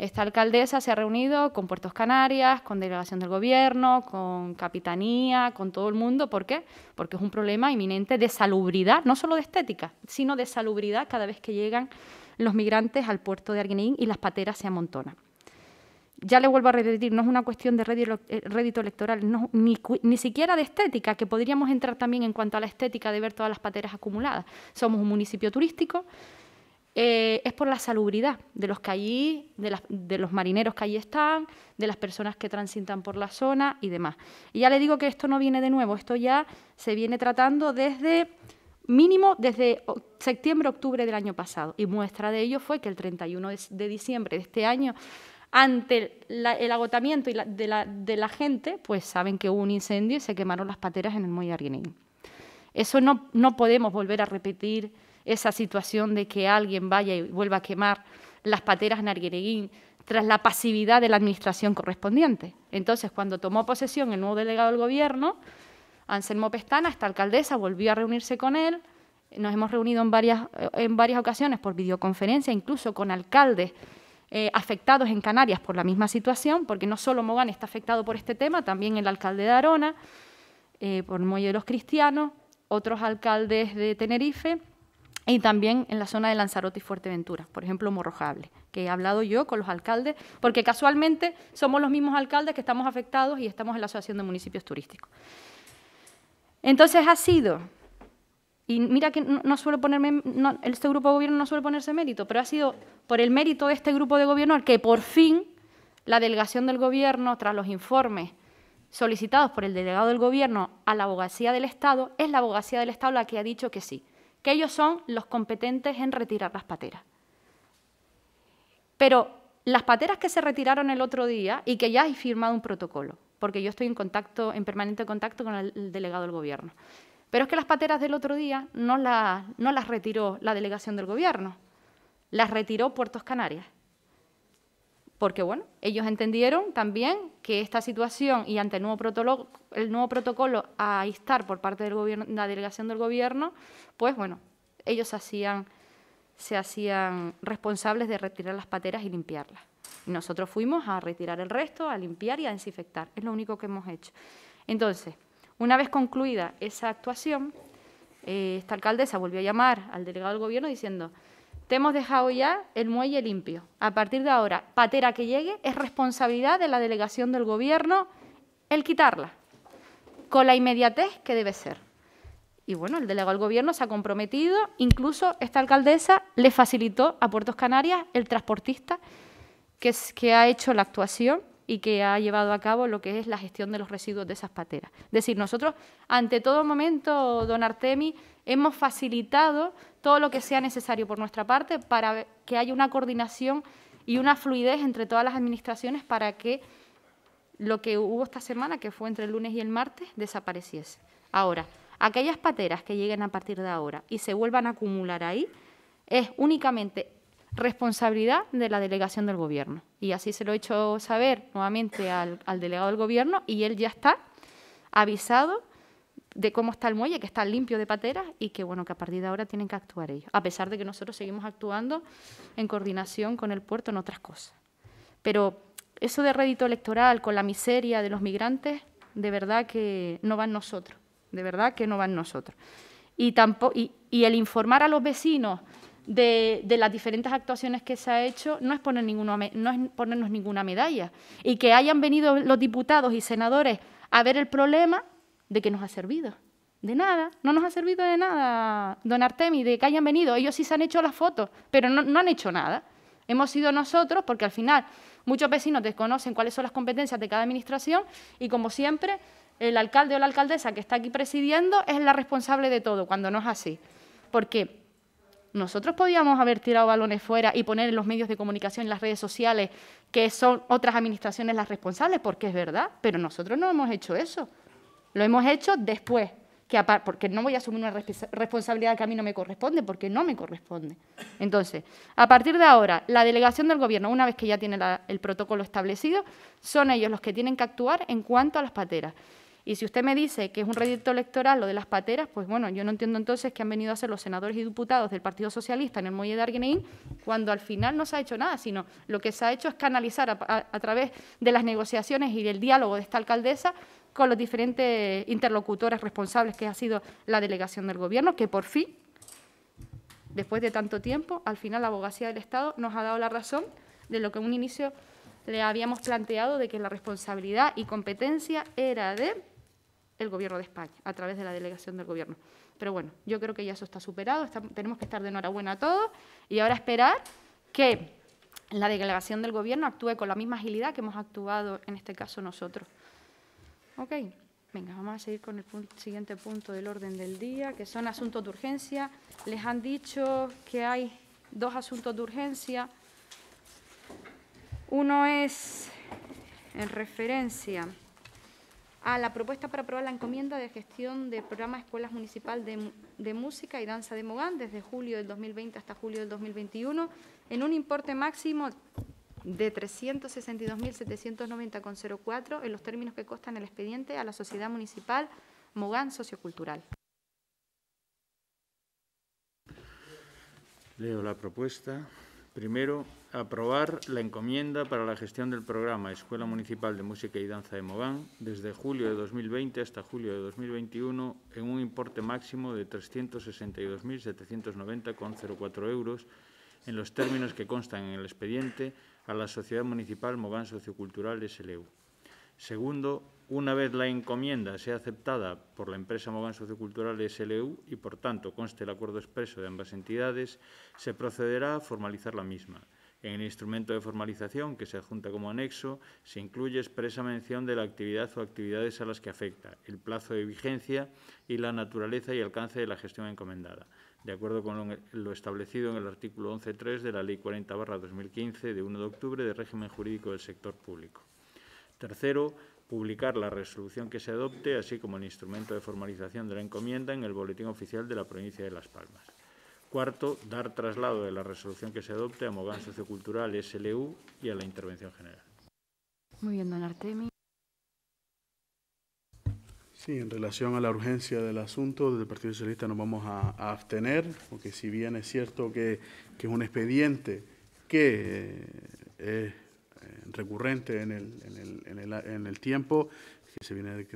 Esta alcaldesa se ha reunido con Puertos Canarias, con delegación del gobierno, con capitanía, con todo el mundo. ¿Por qué? Porque es un problema inminente de salubridad, no solo de estética, sino de salubridad cada vez que llegan los migrantes al puerto de Arguineín y las pateras se amontonan. Ya le vuelvo a repetir, no es una cuestión de rédito eh, electoral, ni, ni siquiera de estética, que podríamos entrar también en cuanto a la estética de ver todas las pateras acumuladas. Somos un municipio turístico, eh, es por la salubridad de los que allí, de, los marineros que allí están, de las personas que transitan por la zona y demás. Y ya le digo que esto no viene de nuevo, esto ya se viene tratando desde mínimo desde septiembre-octubre del año pasado. Y muestra de ello fue que el 31 de diciembre de este año ante el agotamiento de, la, gente, pues saben que hubo un incendio y se quemaron las pateras en el Muelle Eso no, no podemos volver a repetir esa situación de que alguien vaya y vuelva a quemar las pateras en tras la pasividad de la administración correspondiente. Entonces, cuando tomó posesión el nuevo delegado del gobierno, Anselmo Pestana, esta alcaldesa, volvió a reunirse con él. Nos hemos reunido en varias, eh, en varias ocasiones por videoconferencia, incluso con alcaldes eh, afectados en Canarias por la misma situación, porque no solo Mogán está afectado por este tema, también el alcalde de Arona, eh, por el Muelle de los Cristianos, otros alcaldes de Tenerife, y también en la zona de Lanzarote y Fuerteventura, por ejemplo, Morrojable, que he hablado yo con los alcaldes, porque casualmente somos los mismos alcaldes que estamos afectados y estamos en la Asociación de Municipios Turísticos. Entonces ha sido, y mira que no, suelo ponerme, este grupo de gobierno no suele ponerse mérito, pero ha sido por el mérito de este grupo de gobierno al que por fin la delegación del gobierno, tras los informes solicitados por el delegado del gobierno a la abogacía del Estado, es la abogacía del Estado la que ha dicho que sí que ellos son los competentes en retirar las pateras. Pero las pateras que se retiraron el otro día y que ya hay firmado un protocolo, porque yo estoy en contacto, en permanente contacto con el delegado del gobierno. Pero es que las pateras del otro día no, no las retiró la delegación del gobierno, las retiró Puertos Canarias porque bueno, ellos entendieron también que esta situación y ante el nuevo protocolo, el nuevo protocolo a instar por parte de la delegación del gobierno, pues bueno, ellos se hacían, responsables de retirar las pateras y limpiarlas. nosotros fuimos a retirar el resto, a limpiar y a desinfectar. Es lo único que hemos hecho. Entonces, una vez concluida esa actuación, eh, esta alcaldesa volvió a llamar al delegado del gobierno diciendo te hemos dejado ya el muelle limpio. A partir de ahora, patera que llegue, es responsabilidad de la delegación del Gobierno el quitarla, con la inmediatez que debe ser. Y bueno, el delegado del Gobierno se ha comprometido, incluso esta alcaldesa le facilitó a Puertos Canarias el transportista que, que ha hecho la actuación y que ha llevado a cabo lo que es la gestión de los residuos de esas pateras. Es decir, nosotros, ante todo momento, don Artemi, hemos facilitado todo lo que sea necesario por nuestra parte para que haya una coordinación y una fluidez entre todas las administraciones para que lo que hubo esta semana, que fue entre el lunes y el martes, desapareciese. Ahora, aquellas pateras que lleguen a partir de ahora y se vuelvan a acumular ahí, es únicamente responsabilidad de la delegación del Gobierno. Y así se lo he hecho saber nuevamente al, al delegado del Gobierno y él ya está avisado de cómo está el muelle, que está limpio de pateras y que bueno, que a partir de ahora tienen que actuar ellos, a pesar de que nosotros seguimos actuando en coordinación con el puerto en otras cosas. Pero eso de rédito electoral con la miseria de los migrantes, de verdad que no van nosotros, de verdad que no van nosotros. Y, tampoco, y, el informar a los vecinos de, las diferentes actuaciones que se ha hecho no es, poner no es ponernos ninguna medalla. Y que hayan venido los diputados y senadores a ver el problema ¿de qué nos ha servido? De nada, no nos ha servido de nada, don Artemi, de que hayan venido. Ellos sí se han hecho las fotos, pero no, no han hecho nada. Hemos sido nosotros, porque al final muchos vecinos desconocen cuáles son las competencias de cada administración y, como siempre, el alcalde o la alcaldesa que está aquí presidiendo es la responsable de todo, cuando no es así. Porque nosotros podíamos haber tirado balones fuera y poner en los medios de comunicación, en las redes sociales, que son otras administraciones las responsables, porque es verdad, pero nosotros no hemos hecho eso. Lo hemos hecho después, que porque no voy a asumir una responsabilidad que a mí no me corresponde, porque no me corresponde. Entonces, a partir de ahora, la delegación del Gobierno, una vez que ya tiene el protocolo establecido, son ellos los que tienen que actuar en cuanto a las pateras. Y si usted me dice que es un redicto electoral lo de las pateras, pues bueno, yo no entiendo entonces que han venido a ser los senadores y diputados del Partido Socialista en el muelle de Arguineín cuando al final no se ha hecho nada, sino lo que se ha hecho es canalizar a, a través de las negociaciones y del diálogo de esta alcaldesa con los diferentes interlocutores responsables que ha sido la delegación del Gobierno, que por fin, después de tanto tiempo, al final la abogacía del Estado nos ha dado la razón de lo que en un inicio le habíamos planteado de que la responsabilidad y competencia era de el Gobierno de España, a través de la delegación del Gobierno. Pero bueno, yo creo que ya eso está superado, tenemos que estar de enhorabuena a todos y ahora esperar que la delegación del Gobierno actúe con la misma agilidad que hemos actuado en este caso nosotros. Ok, venga, vamos a seguir con el siguiente punto del orden del día, que son asuntos de urgencia. Les han dicho que hay dos asuntos de urgencia. Uno es en referencia a la propuesta para aprobar la encomienda de gestión del programa Escuelas Municipal de, de, Música y Danza de Mogán desde julio del 2020 hasta julio del 2021 en un importe máximo de 362.790,04 en los términos que constan el expediente a la Sociedad Municipal Mogán Sociocultural. Leo la propuesta. Primero, aprobar la encomienda para la gestión del programa Escuela Municipal de Música y Danza de Mogán desde julio de 2020 hasta julio de 2021 en un importe máximo de 362.790,04 euros en los términos que constan en el expediente a la Sociedad Municipal Mogán Sociocultural SLU. Segundo, una vez la encomienda sea aceptada por la empresa Mogán Sociocultural SLU y, por tanto, conste el acuerdo expreso de ambas entidades, se procederá a formalizar la misma. En el instrumento de formalización, que se adjunta como anexo, se incluye expresa mención de la actividad o actividades a las que afecta, el plazo de vigencia y la naturaleza y alcance de la gestión encomendada de acuerdo con lo establecido en el artículo 11.3 de la Ley 40-2015 de 1 de octubre de régimen jurídico del sector público. Tercero, publicar la resolución que se adopte, así como el instrumento de formalización de la encomienda en el Boletín Oficial de la Provincia de Las Palmas. Cuarto, dar traslado de la resolución que se adopte a Mogán Sociocultural SLU y a la Intervención General. Muy bien, don Artemi. Sí, en relación a la urgencia del asunto, desde el Partido Socialista nos vamos a, abstener, porque si bien es cierto que, es un expediente que eh, es eh, recurrente en el, tiempo, que, se, viene,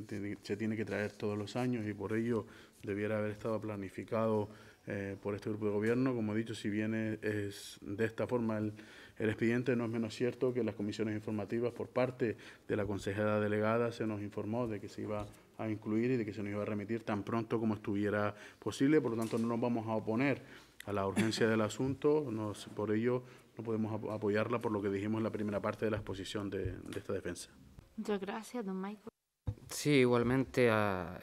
se tiene que traer todos los años y por ello debiera haber estado planificado eh, por este grupo de gobierno. Como he dicho, si bien es, de esta forma el, expediente, no es menos cierto que las comisiones informativas por parte de la consejera delegada se nos informó de que se iba a incluir y de que se nos iba a remitir tan pronto como estuviera posible. Por lo tanto, no nos vamos a oponer a la urgencia del asunto. Nos, por ello, no podemos apoyarla por lo que dijimos en la primera parte de la exposición de, esta defensa. Muchas gracias, don Michael. Sí, igualmente,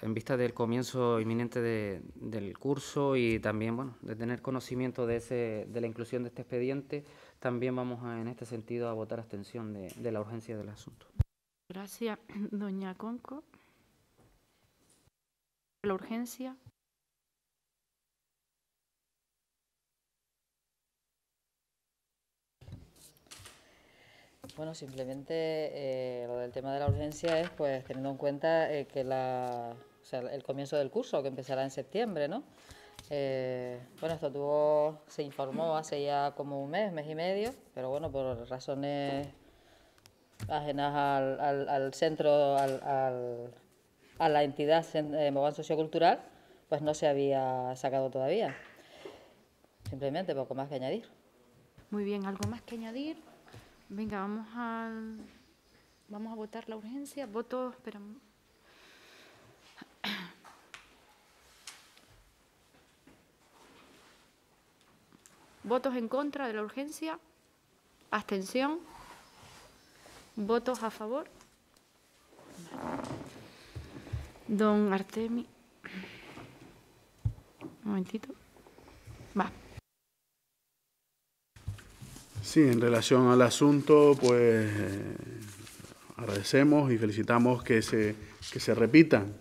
en vista del comienzo inminente del curso y también, bueno, de tener conocimiento de, ese, de la inclusión de este expediente, también vamos en este sentido a votar abstención de, de la urgencia del asunto. Gracias, doña Conco la urgencia Bueno, simplemente eh, lo del tema de la urgencia es, pues, teniendo en cuenta eh, que el comienzo del curso, que empezará en septiembre, ¿no? Eh, bueno, esto tuvo, se informó hace ya como un mes, mes y medio, pero bueno, por razones ajenas al, al centro, al, a la entidad de eh, Mogán Sociocultural, pues no se había sacado todavía. Simplemente poco más que añadir. Muy bien, ¿algo más que añadir? Venga, vamos a, vamos a votar la urgencia. Voto, Votos en contra de la urgencia. Abstención. Votos a favor. Don Artemi. Un momentito. Va. Sí, en relación al asunto, pues agradecemos y felicitamos que se, se repitan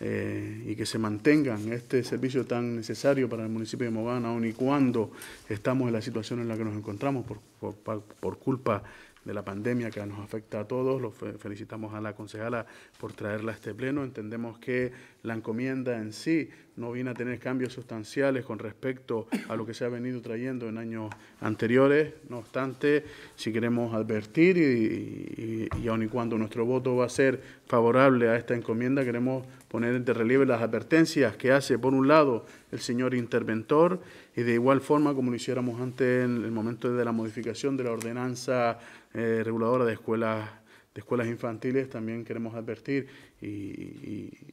eh, y que se mantengan este servicio tan necesario para el municipio de Mogán, aun y cuando estamos en la situación en la que nos encontramos por, por, por culpa de la pandemia que nos afecta a todos. Los felicitamos a la concejala por traerla a este pleno. Entendemos que la encomienda en sí no viene a tener cambios sustanciales con respecto a lo que se ha venido trayendo en años anteriores. No obstante, si queremos advertir y, y, y aun y cuando nuestro voto va a ser favorable a esta encomienda, queremos poner de relieve las advertencias que hace, por un lado, el señor interventor y de igual forma como lo hiciéramos antes en el momento de la modificación de la ordenanza eh, reguladora de escuelas, de escuelas infantiles, también queremos advertir y,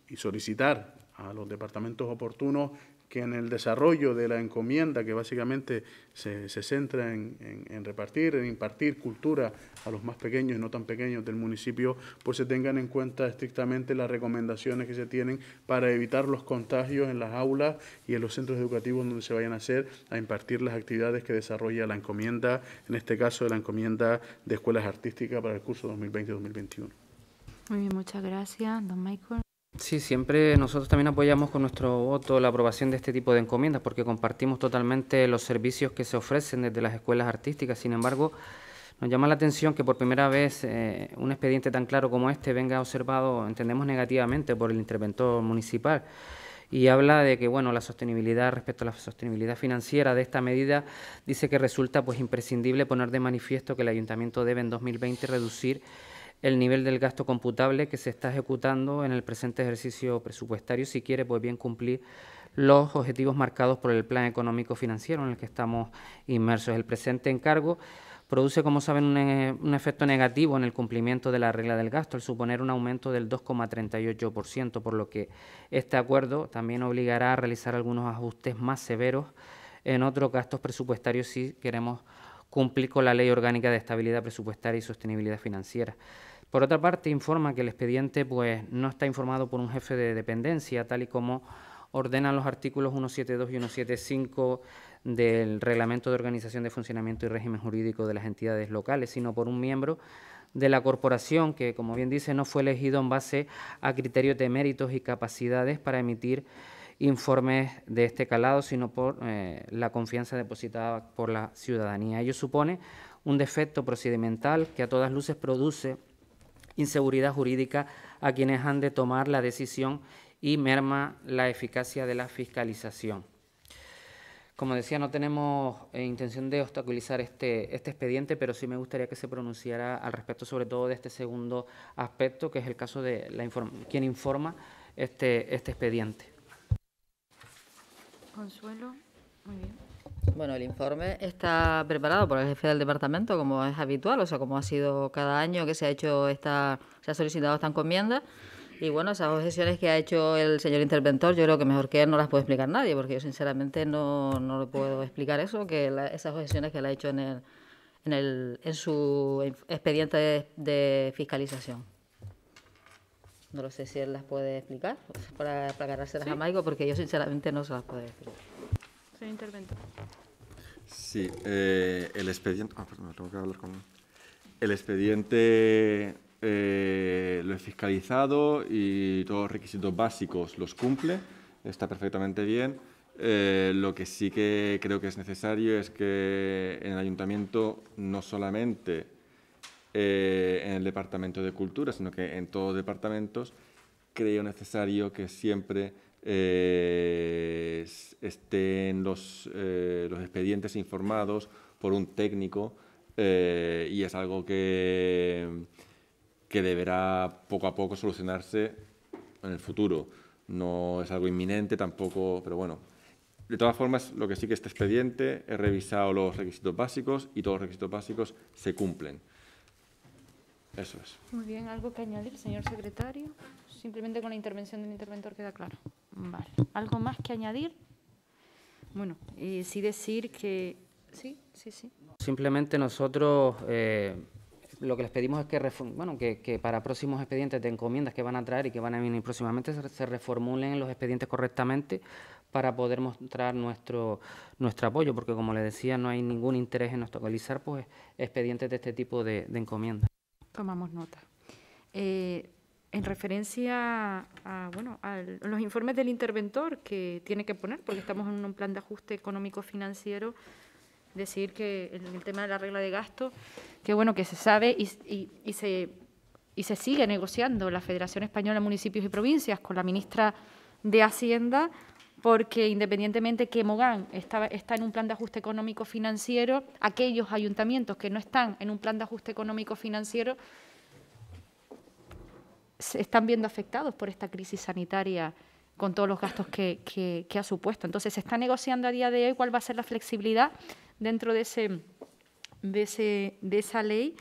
y solicitar a los departamentos oportunos que en el desarrollo de la encomienda, que básicamente se, se centra en, en, en, repartir, en impartir cultura a los más pequeños y no tan pequeños del municipio, pues se tengan en cuenta estrictamente las recomendaciones que se tienen para evitar los contagios en las aulas y en los centros educativos donde se vayan a hacer, a impartir las actividades que desarrolla la encomienda, en este caso de la encomienda de escuelas artísticas para el curso 2020-2021. Muy bien, muchas gracias, don Michael. Sí, siempre nosotros también apoyamos con nuestro voto la aprobación de este tipo de encomiendas porque compartimos totalmente los servicios que se ofrecen desde las escuelas artísticas. Sin embargo, nos llama la atención que por primera vez eh, un expediente tan claro como este venga observado, entendemos, negativamente por el interventor municipal y habla de que bueno la sostenibilidad respecto a la sostenibilidad financiera de esta medida dice que resulta pues imprescindible poner de manifiesto que el ayuntamiento debe en 2020 reducir el nivel del gasto computable que se está ejecutando en el presente ejercicio presupuestario si quiere pues bien cumplir los objetivos marcados por el plan económico financiero en el que estamos inmersos. El presente encargo produce, como saben, un, eh, un efecto negativo en el cumplimiento de la regla del gasto, al suponer un aumento del 2,38%, por lo que este acuerdo también obligará a realizar algunos ajustes más severos en otros gastos presupuestarios si queremos cumplir con la Ley Orgánica de Estabilidad Presupuestaria y Sostenibilidad Financiera. Por otra parte, informa que el expediente pues, no está informado por un jefe de dependencia, tal y como ordenan los artículos 172 y 175 del Reglamento de Organización de Funcionamiento y Régimen Jurídico de las Entidades Locales, sino por un miembro de la corporación que, como bien dice, no fue elegido en base a criterios de méritos y capacidades para emitir informes de este calado, sino por eh, la confianza depositada por la ciudadanía. Ello supone un defecto procedimental que a todas luces produce inseguridad jurídica a quienes han de tomar la decisión y merma la eficacia de la fiscalización. Como decía, no tenemos eh, intención de obstaculizar este, este expediente, pero sí me gustaría que se pronunciara al respecto, sobre todo de este segundo aspecto, que es el caso de la quien informa este, este expediente. Consuelo, muy bien. Bueno, el informe está preparado por el jefe del departamento, como es habitual, o sea, como ha sido cada año que se ha hecho esta, se ha solicitado esta encomienda. Y bueno, esas objeciones que ha hecho el señor interventor, yo creo que mejor que él no las puede explicar nadie, porque yo sinceramente no, no le puedo explicar eso, que esas objeciones que él ha hecho en, en, el, en su expediente de, fiscalización. No lo sé si él las puede explicar, para, para agarrárselas a porque yo sinceramente no se las puedo explicar. Sí, eh, el expediente. Ah, perdón, tengo que hablar con. El expediente eh, lo he fiscalizado y todos los requisitos básicos los cumple, está perfectamente bien. Eh, lo que sí que creo que es necesario es que en el ayuntamiento no solamente en el departamento de cultura, sino que en todos los departamentos creo necesario que siempre eh, estén eh, los, expedientes informados por un técnico eh, y es algo que, que deberá poco a poco solucionarse en el futuro. No es algo inminente tampoco, pero bueno. De todas formas, lo que sí que este expediente, he revisado los requisitos básicos y todos los requisitos básicos se cumplen. Eso es. Muy bien, ¿algo que añadir, señor secretario? Simplemente con la intervención del interventor queda claro. Vale. ¿Algo más que añadir? Bueno, y sí decir que... Sí, sí, sí. Simplemente nosotros eh, lo que les pedimos es que, bueno, que, para próximos expedientes de encomiendas que van a traer y que van a venir próximamente se reformulen los expedientes correctamente para poder mostrar nuestro, nuestro apoyo, porque como le decía, no hay ningún interés en actualizar pues, expedientes de este tipo de encomiendas. Tomamos nota. Eh, en referencia a, bueno, a los informes del interventor que tiene que poner, porque estamos en un plan de ajuste económico-financiero, decir que el tema de la regla de gasto, que bueno, que se sabe y, y, se, y se sigue negociando la Federación Española de Municipios y Provincias con la ministra de Hacienda porque independientemente que Mogán está, en un plan de ajuste económico financiero, aquellos ayuntamientos que no están en un plan de ajuste económico financiero se están viendo afectados por esta crisis sanitaria con todos los gastos que, ha supuesto. Entonces, se está negociando a día de hoy cuál va a ser la flexibilidad dentro de, ese, de esa ley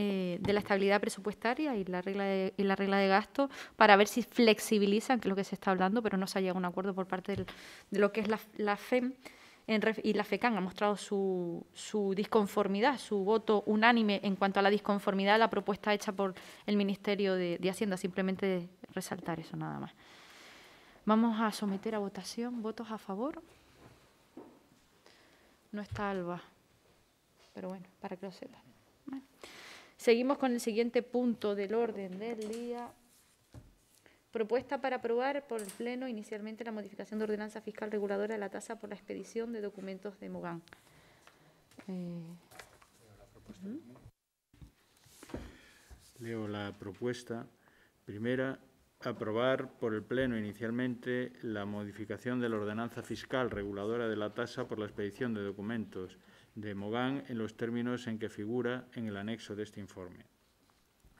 eh, de la estabilidad presupuestaria y la regla de, y la regla de gasto para ver si flexibilizan, que es lo que se está hablando, pero no se ha llegado a un acuerdo por parte de lo que es la, la FEM en, y la FECAN ha mostrado su, su, disconformidad, su voto unánime en cuanto a la disconformidad de la propuesta hecha por el Ministerio de, Hacienda. Simplemente resaltar eso nada más. Vamos a someter a votación. ¿Votos a favor? No está Alba, pero bueno, para que lo sepa. Seguimos con el siguiente punto del orden del día. Propuesta para aprobar por el Pleno inicialmente la modificación de ordenanza fiscal reguladora de la tasa por la expedición de documentos de Mogán. Eh, Leo la propuesta. Primera, aprobar por el Pleno inicialmente la modificación de la ordenanza fiscal reguladora de la tasa por la expedición de documentos de Mogán en los términos en que figura en el anexo de este informe.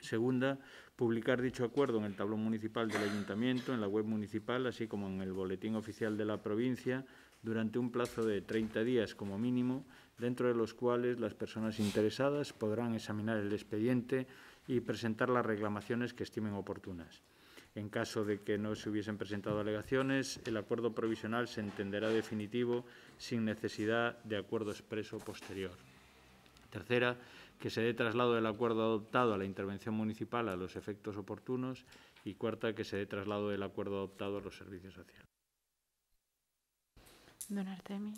Segunda, publicar dicho acuerdo en el tablón municipal del ayuntamiento, en la web municipal, así como en el boletín oficial de la provincia, durante un plazo de 30 días como mínimo, dentro de los cuales las personas interesadas podrán examinar el expediente y presentar las reclamaciones que estimen oportunas. En caso de que no se hubiesen presentado alegaciones, el acuerdo provisional se entenderá definitivo sin necesidad de acuerdo expreso posterior. Tercera, que se dé traslado del acuerdo adoptado a la intervención municipal a los efectos oportunos. Y cuarta, que se dé traslado del acuerdo adoptado a los servicios sociales. Don Artemi.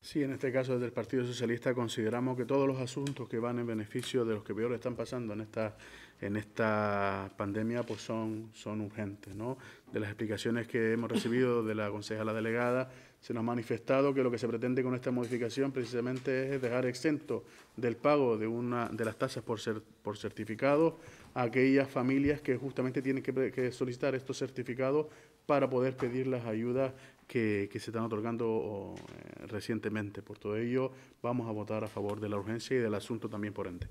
Sí, en este caso desde el Partido Socialista consideramos que todos los asuntos que van en beneficio de los que peor están pasando en esta en esta pandemia pues son, son urgentes. ¿no? De las explicaciones que hemos recibido de la la delegada, se nos ha manifestado que lo que se pretende con esta modificación precisamente es dejar exento del pago de una de las tasas por, por certificado a aquellas familias que justamente tienen que, solicitar estos certificados para poder pedir las ayudas que, se están otorgando eh, recientemente. Por todo ello, vamos a votar a favor de la urgencia y del asunto también por ende.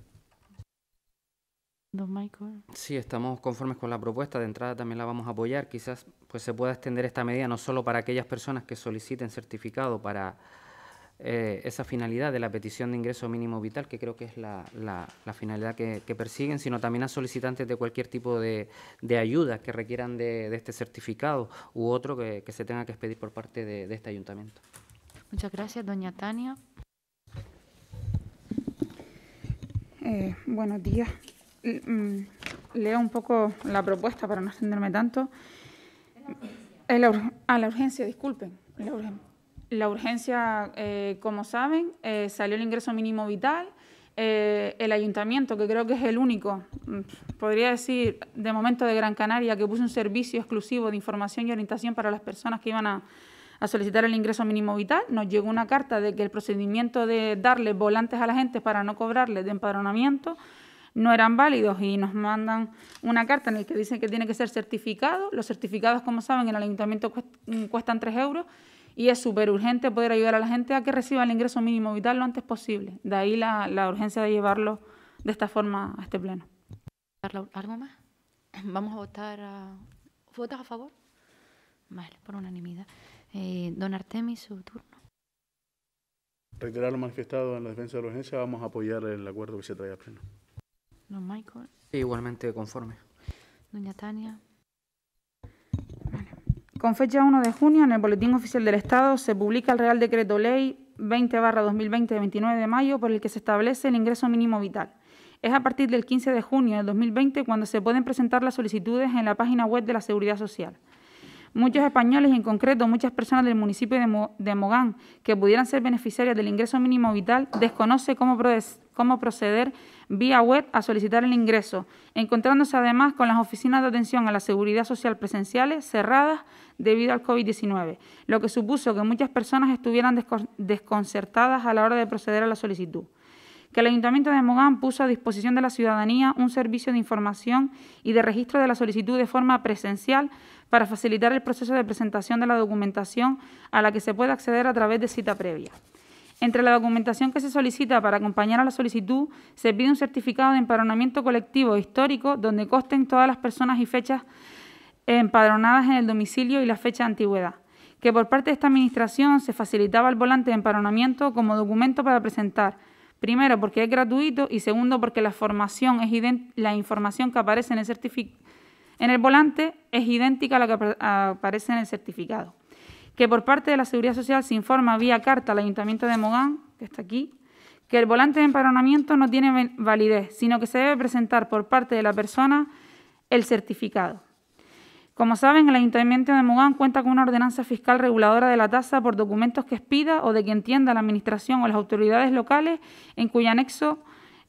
Don Michael. Sí, estamos conformes con la propuesta. De entrada también la vamos a apoyar. Quizás pues se pueda extender esta medida no solo para aquellas personas que soliciten certificado para eh, esa finalidad de la petición de ingreso mínimo vital, que creo que es la, la, finalidad que, persiguen, sino también a solicitantes de cualquier tipo de, ayuda que requieran de, este certificado u otro que, se tenga que expedir por parte de, este ayuntamiento. Muchas gracias, doña Tania. Eh, buenos días. Mm, mm, leo un poco la propuesta para no extenderme tanto. a ah, la, urgencia, disculpen. La, urgencia, eh, como saben, eh, salió el ingreso mínimo vital. Eh, el ayuntamiento, que creo que es el único, mm, podría decir, de momento de Gran Canaria, que puso un servicio exclusivo de información y orientación para las personas que iban a, solicitar el ingreso mínimo vital. Nos llegó una carta de que el procedimiento de darle volantes a la gente para no cobrarle de empadronamiento no eran válidos y nos mandan una carta en la que dicen que tiene que ser certificado. Los certificados, como saben, en el ayuntamiento mm, cuestan 3 euros y es súper urgente poder ayudar a la gente a que reciba el ingreso mínimo vital lo antes posible. De ahí la, urgencia de llevarlo de esta forma a este pleno. ¿Algo más? Vamos a votar. A... ¿Votas a favor? Vale, por unanimidad. Eh, don Artemis, su turno. Reiterar lo manifestado en la defensa de la urgencia, vamos a apoyar el acuerdo que se trae al pleno. Michael. Igualmente conforme. Doña Tania. Con fecha 1 de junio, en el Boletín Oficial del Estado se publica el Real Decreto Ley 20-2020 de 29 de mayo por el que se establece el ingreso mínimo vital. Es a partir del 15 de junio de 2020 cuando se pueden presentar las solicitudes en la página web de la Seguridad Social. Muchos españoles y en concreto muchas personas del municipio de, Mogán que pudieran ser beneficiarias del ingreso mínimo vital desconoce cómo, proceder vía web a solicitar el ingreso, encontrándose además con las oficinas de atención a la seguridad social presenciales cerradas debido al COVID-19, lo que supuso que muchas personas estuvieran desconcertadas a la hora de proceder a la solicitud que el Ayuntamiento de Mogán puso a disposición de la ciudadanía un servicio de información y de registro de la solicitud de forma presencial para facilitar el proceso de presentación de la documentación a la que se puede acceder a través de cita previa. Entre la documentación que se solicita para acompañar a la solicitud, se pide un certificado de empadronamiento colectivo histórico donde consten todas las personas y fechas empadronadas en el domicilio y la fecha de antigüedad, que por parte de esta Administración se facilitaba el volante de empadronamiento como documento para presentar, Primero, porque es gratuito y segundo, porque la información que aparece en el, en el volante es idéntica a la que aparece en el certificado. Que por parte de la Seguridad Social se informa vía carta al Ayuntamiento de Mogán, que está aquí, que el volante de empadronamiento no tiene validez, sino que se debe presentar por parte de la persona el certificado. Como saben, el Ayuntamiento de Mogán cuenta con una ordenanza fiscal reguladora de la tasa por documentos que expida o de que entienda la Administración o las autoridades locales, en cuyo anexo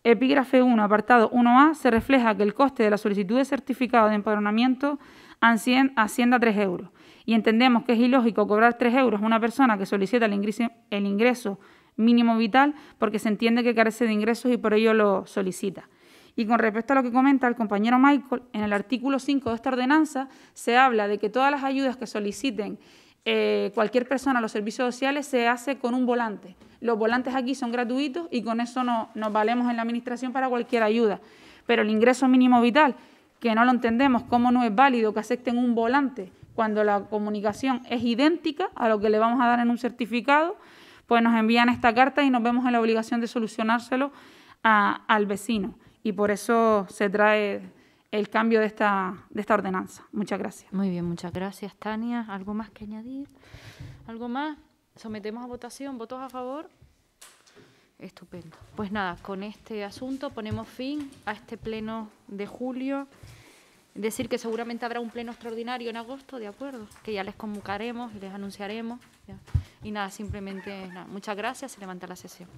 epígrafe 1, apartado 1A, se refleja que el coste de la solicitud de certificado de empadronamiento ascienda a 3 euros. Y entendemos que es ilógico cobrar 3 euros a una persona que solicita el ingreso mínimo vital porque se entiende que carece de ingresos y por ello lo solicita. Y con respecto a lo que comenta el compañero Michael, en el artículo 5 de esta ordenanza se habla de que todas las ayudas que soliciten eh, cualquier persona a los servicios sociales se hace con un volante. Los volantes aquí son gratuitos y con eso nos valemos en la Administración para cualquier ayuda. Pero el ingreso mínimo vital, que no lo entendemos, cómo no es válido que acepten un volante cuando la comunicación es idéntica a lo que le vamos a dar en un certificado, pues nos envían esta carta y nos vemos en la obligación de solucionárselo al vecino y por eso se trae el cambio de esta, de esta ordenanza. Muchas gracias. Muy bien, muchas gracias, Tania. ¿Algo más que añadir? ¿Algo más? Sometemos a votación. ¿Votos a favor? Estupendo. Pues nada, con este asunto ponemos fin a este pleno de julio. Decir que seguramente habrá un pleno extraordinario en agosto, ¿de acuerdo? Que ya les convocaremos y les anunciaremos. Y nada, simplemente nada. muchas gracias. Se levanta la sesión.